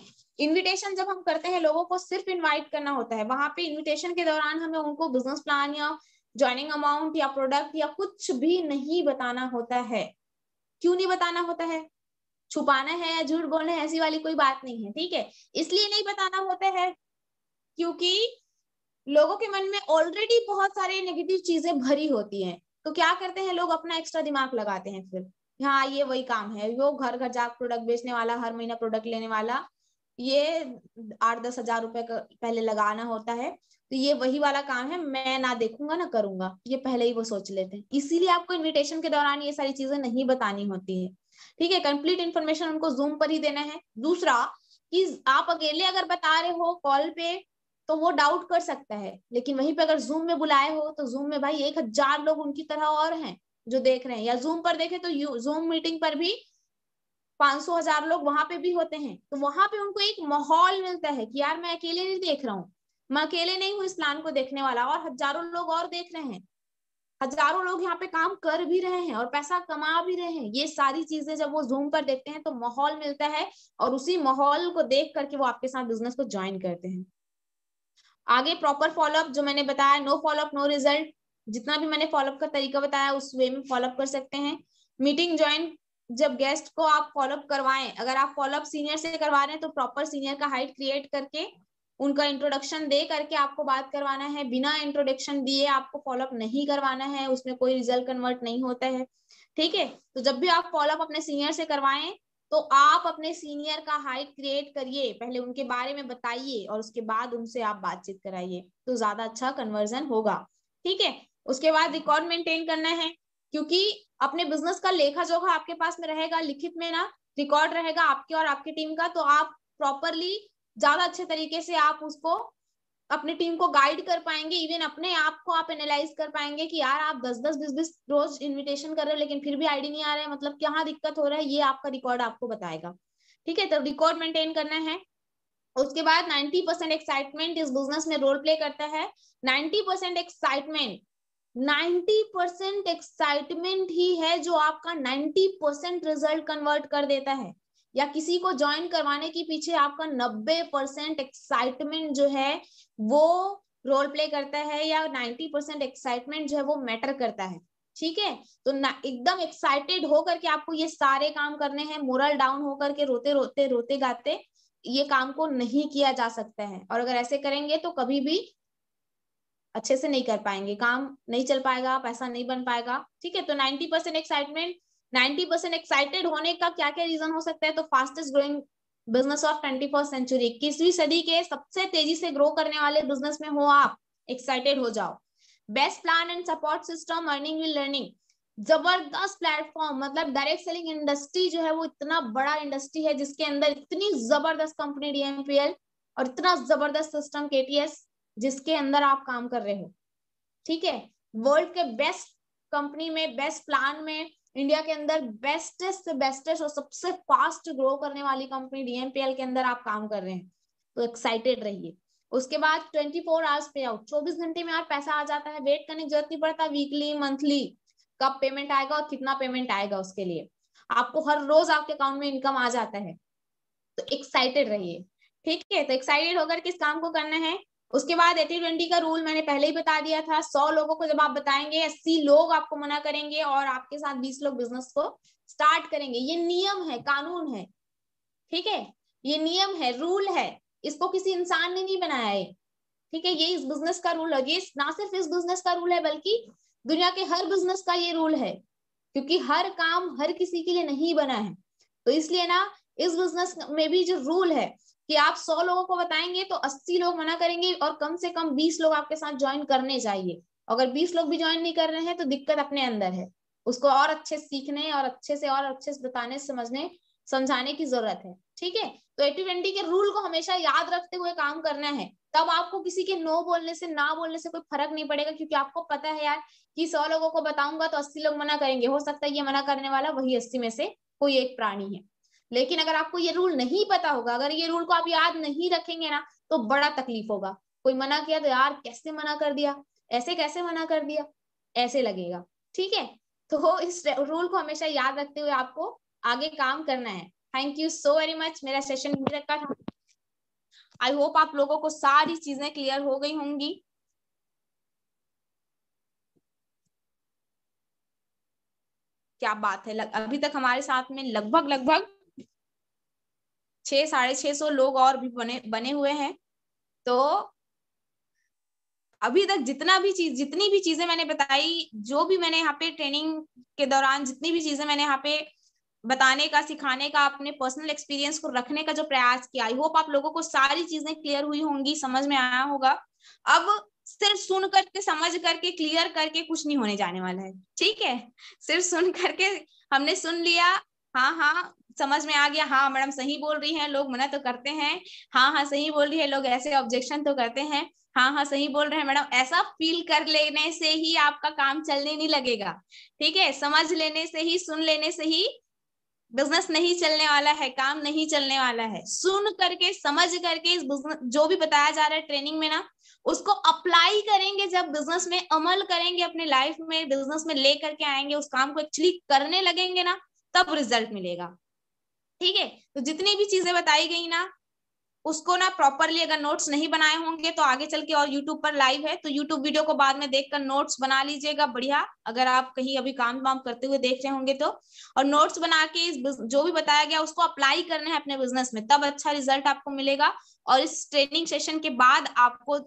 Speaker 1: इनविटेशन जब हम करते हैं लोगों को सिर्फ इनवाइट करना होता है वहां पे इनविटेशन के दौरान हमें उनको बिजनेस प्लान या ज्वाइनिंग अमाउंट या प्रोडक्ट या कुछ भी नहीं बताना होता है क्यों नहीं बताना होता है छुपाना है या झूठ बोलना है ऐसी वाली कोई बात नहीं है ठीक है इसलिए नहीं बताना होता है क्योंकि लोगों के मन में ऑलरेडी बहुत सारे नेगेटिव चीजें भरी होती हैं तो क्या करते हैं लोग अपना एक्स्ट्रा दिमाग लगाते हैं फिर हाँ ये वही काम है वो घर घर जाकर प्रोडक्ट बेचने वाला हर महीना प्रोडक्ट लेने वाला ये आठ दस हजार रुपए पहले लगाना होता है तो ये वही वाला काम है मैं ना देखूंगा ना करूंगा ये पहले ही वो सोच लेते हैं इसीलिए आपको इनविटेशन के दौरान ये सारी चीजें नहीं बतानी होती है ठीक है कंप्लीट इन्फॉर्मेशन उनको जूम पर ही देना है दूसरा कि आप अकेले अगर बता रहे हो कॉल पे तो वो डाउट कर सकता है लेकिन वहीं पे अगर जूम में बुलाए हो तो जूम में भाई एक हजार लोग उनकी तरह और हैं जो देख रहे हैं या जूम पर देखें तो जूम मीटिंग पर भी पांच सौ हजार लोग वहां पे भी होते हैं तो वहां पे उनको एक माहौल मिलता है कि यार मैं अकेले नहीं देख रहा हूँ मैं अकेले नहीं हूँ इस प्लान को देखने वाला और हजारों लोग और देख रहे हैं हजारों लोग यहाँ पे काम कर भी रहे हैं और पैसा कमा भी रहे हैं ये सारी चीजें जब वो जूम पर देखते हैं तो माहौल मिलता है और उसी माहौल को देख करके वो आपके साथ बिजनेस को ज्वाइन करते हैं आगे प्रॉपर फॉलोअप जो मैंने बताया नो फॉलोअप नो रिजल्ट जितना भी मैंने फॉलोअप का तरीका बताया उस वे में फॉलोअप कर सकते हैं मीटिंग ज्वाइन जब गेस्ट को आप फॉलोअप करवाएं अगर आप फॉलोअप सीनियर से करवा रहे हैं तो प्रॉपर सीनियर का हाइट क्रिएट करके उनका इंट्रोडक्शन दे करके आपको बात करवाना है बिना इंट्रोडक्शन दिए आपको फॉलोअप नहीं करवाना है उसमें कोई रिजल्ट कन्वर्ट नहीं होता है ठीक है तो जब भी आप फॉलोअप अपने सीनियर से करवाएं तो आप अपने सीनियर का हाइट क्रिएट करिए पहले उनके बारे में बताइए और उसके बाद उनसे आप बातचीत कराइए तो ज्यादा अच्छा कन्वर्जन होगा ठीक है उसके बाद रिकॉर्ड मेंटेन करना है क्योंकि अपने बिजनेस का लेखा जोखा आपके पास में रहेगा लिखित में ना रिकॉर्ड रहेगा आपके और आपकी टीम का तो आप प्रॉपरली ज्यादा अच्छे तरीके से आप उसको अपनी टीम को गाइड कर पाएंगे इवन अपने आप को आप एनालाइज कर पाएंगे कि यार आप दस दस बीस बीस रोज इन्विटेशन कर रहे हो लेकिन फिर भी आईडी नहीं आ रहा है मतलब क्या दिक्कत हो रहा है ये आपका रिकॉर्ड आपको बताएगा ठीक है तो रिकॉर्ड मेंटेन करना है उसके बाद नाइन्टी परसेंट एक्साइटमेंट इस बिजनेस में रोल प्ले करता है ninety percent excitement 90 percent excitement ही है जो आपका 90 परसेंट रिजल्ट कन्वर्ट कर देता है या किसी को ज्वाइन करवाने के पीछे आपका 90 परसेंट एक्साइटमेंट जो है वो रोल प्ले करता है या 90 परसेंट एक्साइटमेंट जो है वो मैटर करता है ठीक है तो ना एकदम एक्साइटेड होकर के आपको ये सारे काम करने हैं मोरल डाउन होकर के रोते रोते रोते गाते ये काम को नहीं किया जा सकता है और अगर ऐसे करेंगे तो कभी भी अच्छे से नहीं कर पाएंगे काम नहीं चल पाएगा पैसा नहीं बन पाएगा ठीक है तो ninety percent excitement ninety percent excited होने का क्या क्या रीजन हो सकता है तो fastest growing business of twenty first century इक्कीसवीं सदी के सबसे तेजी से ग्रो करने वाले बिजनेस में हो आप एक्साइटेड हो जाओ best plan and support system earning will learning जबरदस्त प्लेटफॉर्म मतलब डायरेक्ट सेलिंग इंडस्ट्री जो है वो इतना बड़ा इंडस्ट्री है जिसके अंदर इतनी जबरदस्त कंपनी डीएमपीएल और इतना जबरदस्त सिस्टम केटीएस जिसके अंदर आप काम कर रहे हो ठीक है वर्ल्ड के बेस्ट कंपनी में बेस्ट प्लान में इंडिया के अंदर बेस्टेस्ट बेस्टेस्ट और सबसे फास्ट ग्रो करने वाली कंपनी डीएमपीएल के अंदर आप काम कर रहे हैं तो एक्साइटेड रहिए उसके बाद 24 फोर आवर्स पे आउट चौबीस घंटे में यार पैसा आ जाता है वेट करने की जरूरत नहीं पड़ता वीकली मंथली कब पेमेंट आएगा और कितना पेमेंट आएगा उसके लिए आपको हर रोज आपके अकाउंट में इनकम आ जाता है तो एक्साइटेड रहिए ठीक है तो एक्साइटेड होकर किस काम को करना है उसके बाद एटी ट्वेंटी का रूल मैंने पहले ही बता दिया था सौ लोगों को जब आप बताएंगे अस्सी लोग आपको मना करेंगे और आपके साथ बीस लोग बिजनेस को स्टार्ट करेंगे ये नियम है कानून है ठीक है ये नियम है रूल है इसको किसी इंसान ने नहीं बनाया है ठीक है ये इस बिजनेस का रूल है ये ना सिर्फ इस बिजनेस का रूल है बल्कि दुनिया के हर बिजनेस का ये रूल है क्योंकि हर काम हर किसी के लिए नहीं बना है तो इसलिए ना इस बिजनेस में भी जो रूल है कि आप 100 लोगों को बताएंगे तो 80 लोग मना करेंगे और कम से कम 20 लोग आपके साथ ज्वाइन करने चाहिए अगर 20 लोग भी ज्वाइन नहीं कर रहे हैं तो दिक्कत अपने अंदर है उसको और अच्छे सीखने और अच्छे से और अच्छे से बताने समझने समझाने की जरूरत है ठीक है तो एटी ट्वेंटी के रूल को हमेशा याद रखते हुए काम करना है तब आपको किसी के नो बोलने से ना बोलने से कोई फर्क नहीं पड़ेगा क्योंकि आपको पता है यार कि सौ लोगों को बताऊंगा तो अस्सी लोग मना करेंगे हो सकता है ये मना करने वाला वही अस्सी में से कोई एक प्राणी है लेकिन अगर आपको ये रूल नहीं पता होगा अगर ये रूल को आप याद नहीं रखेंगे ना तो बड़ा तकलीफ होगा कोई मना किया तो यार कैसे मना कर दिया ऐसे कैसे मना कर दिया ऐसे लगेगा ठीक है तो इस रूल को हमेशा याद रखते हुए आपको आगे काम करना है thank you so very much मेरा सेशन रखा था आई होप आप लोगों को सारी चीजें क्लियर हो गई होंगी क्या बात है लग, अभी तक हमारे साथ में लगभग लगभग छे साढ़े छह सौ लोग और भी बने बने हुए हैं तो अभी तक जितना भी चीज जितनी भी चीजें मैंने बताई जो भी मैंने यहाँ पे ट्रेनिंग के दौरान जितनी भी चीजें मैंने यहाँ पे बताने का सिखाने का अपने पर्सनल एक्सपीरियंस को रखने का जो प्रयास किया आई होप आप लोगों को सारी चीजें क्लियर हुई होंगी समझ में आया होगा अब सिर्फ सुन करके समझ करके क्लियर करके कुछ नहीं होने जाने वाला है ठीक है सिर्फ सुन करके हमने सुन लिया हाँ हाँ समझ में आ गया हाँ मैडम सही बोल रही है लोग मना तो करते हैं हाँ हाँ सही बोल रही है लोग ऐसे ऑब्जेक्शन तो करते हैं हाँ हाँ सही बोल रहे हैं मैडम ऐसा फील कर लेने से ही आपका काम चलने नहीं लगेगा ठीक है समझ लेने से ही सुन लेने से ही बिजनेस नहीं चलने वाला है काम नहीं चलने वाला है सुन करके समझ करके इस बिजनेस जो भी बताया जा रहा है ट्रेनिंग में ना उसको अप्लाई करेंगे जब बिजनेस में अमल करेंगे अपने लाइफ में बिजनेस में ले करके आएंगे उस काम को एक्चुअली करने लगेंगे ना तब रिजल्ट मिलेगा ठीक है तो जितनी भी चीजें बताई गई ना उसको ना प्रॉपरली अगर नोट्स नहीं बनाए होंगे तो आगे चल के और यूट्यूब पर लाइव है तो यूट्यूब वीडियो को बाद में देखकर नोट्स बना लीजिएगा बढ़िया अगर आप कहीं अभी काम वाम करते हुए देख रहे होंगे तो और नोट्स बना के इस जो भी बताया गया उसको अप्लाई करने है अपने बिजनेस में तब अच्छा रिजल्ट आपको मिलेगा और इस ट्रेनिंग सेशन के बाद आपको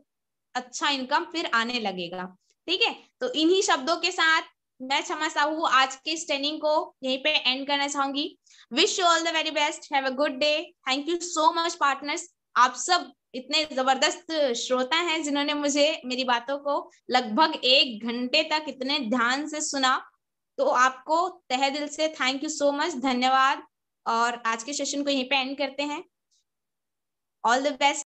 Speaker 1: अच्छा इनकम फिर आने लगेगा ठीक है तो इन्ही शब्दों के साथ मैं क्षमा साहू आज के इस ट्रेनिंग को यहीं पे एंड करना चाहूंगी wish you all the very best have a good day thank you so much partners आप सब इतने जबरदस्त श्रोता हैं जिन्होंने मुझे मेरी बातों को लगभग एक घंटे तक इतने ध्यान से सुना तो आपको तहे दिल से थैंक यू सो मच धन्यवाद और आज के सेशन को यहीं पे एंड करते हैं ऑल द बेस्ट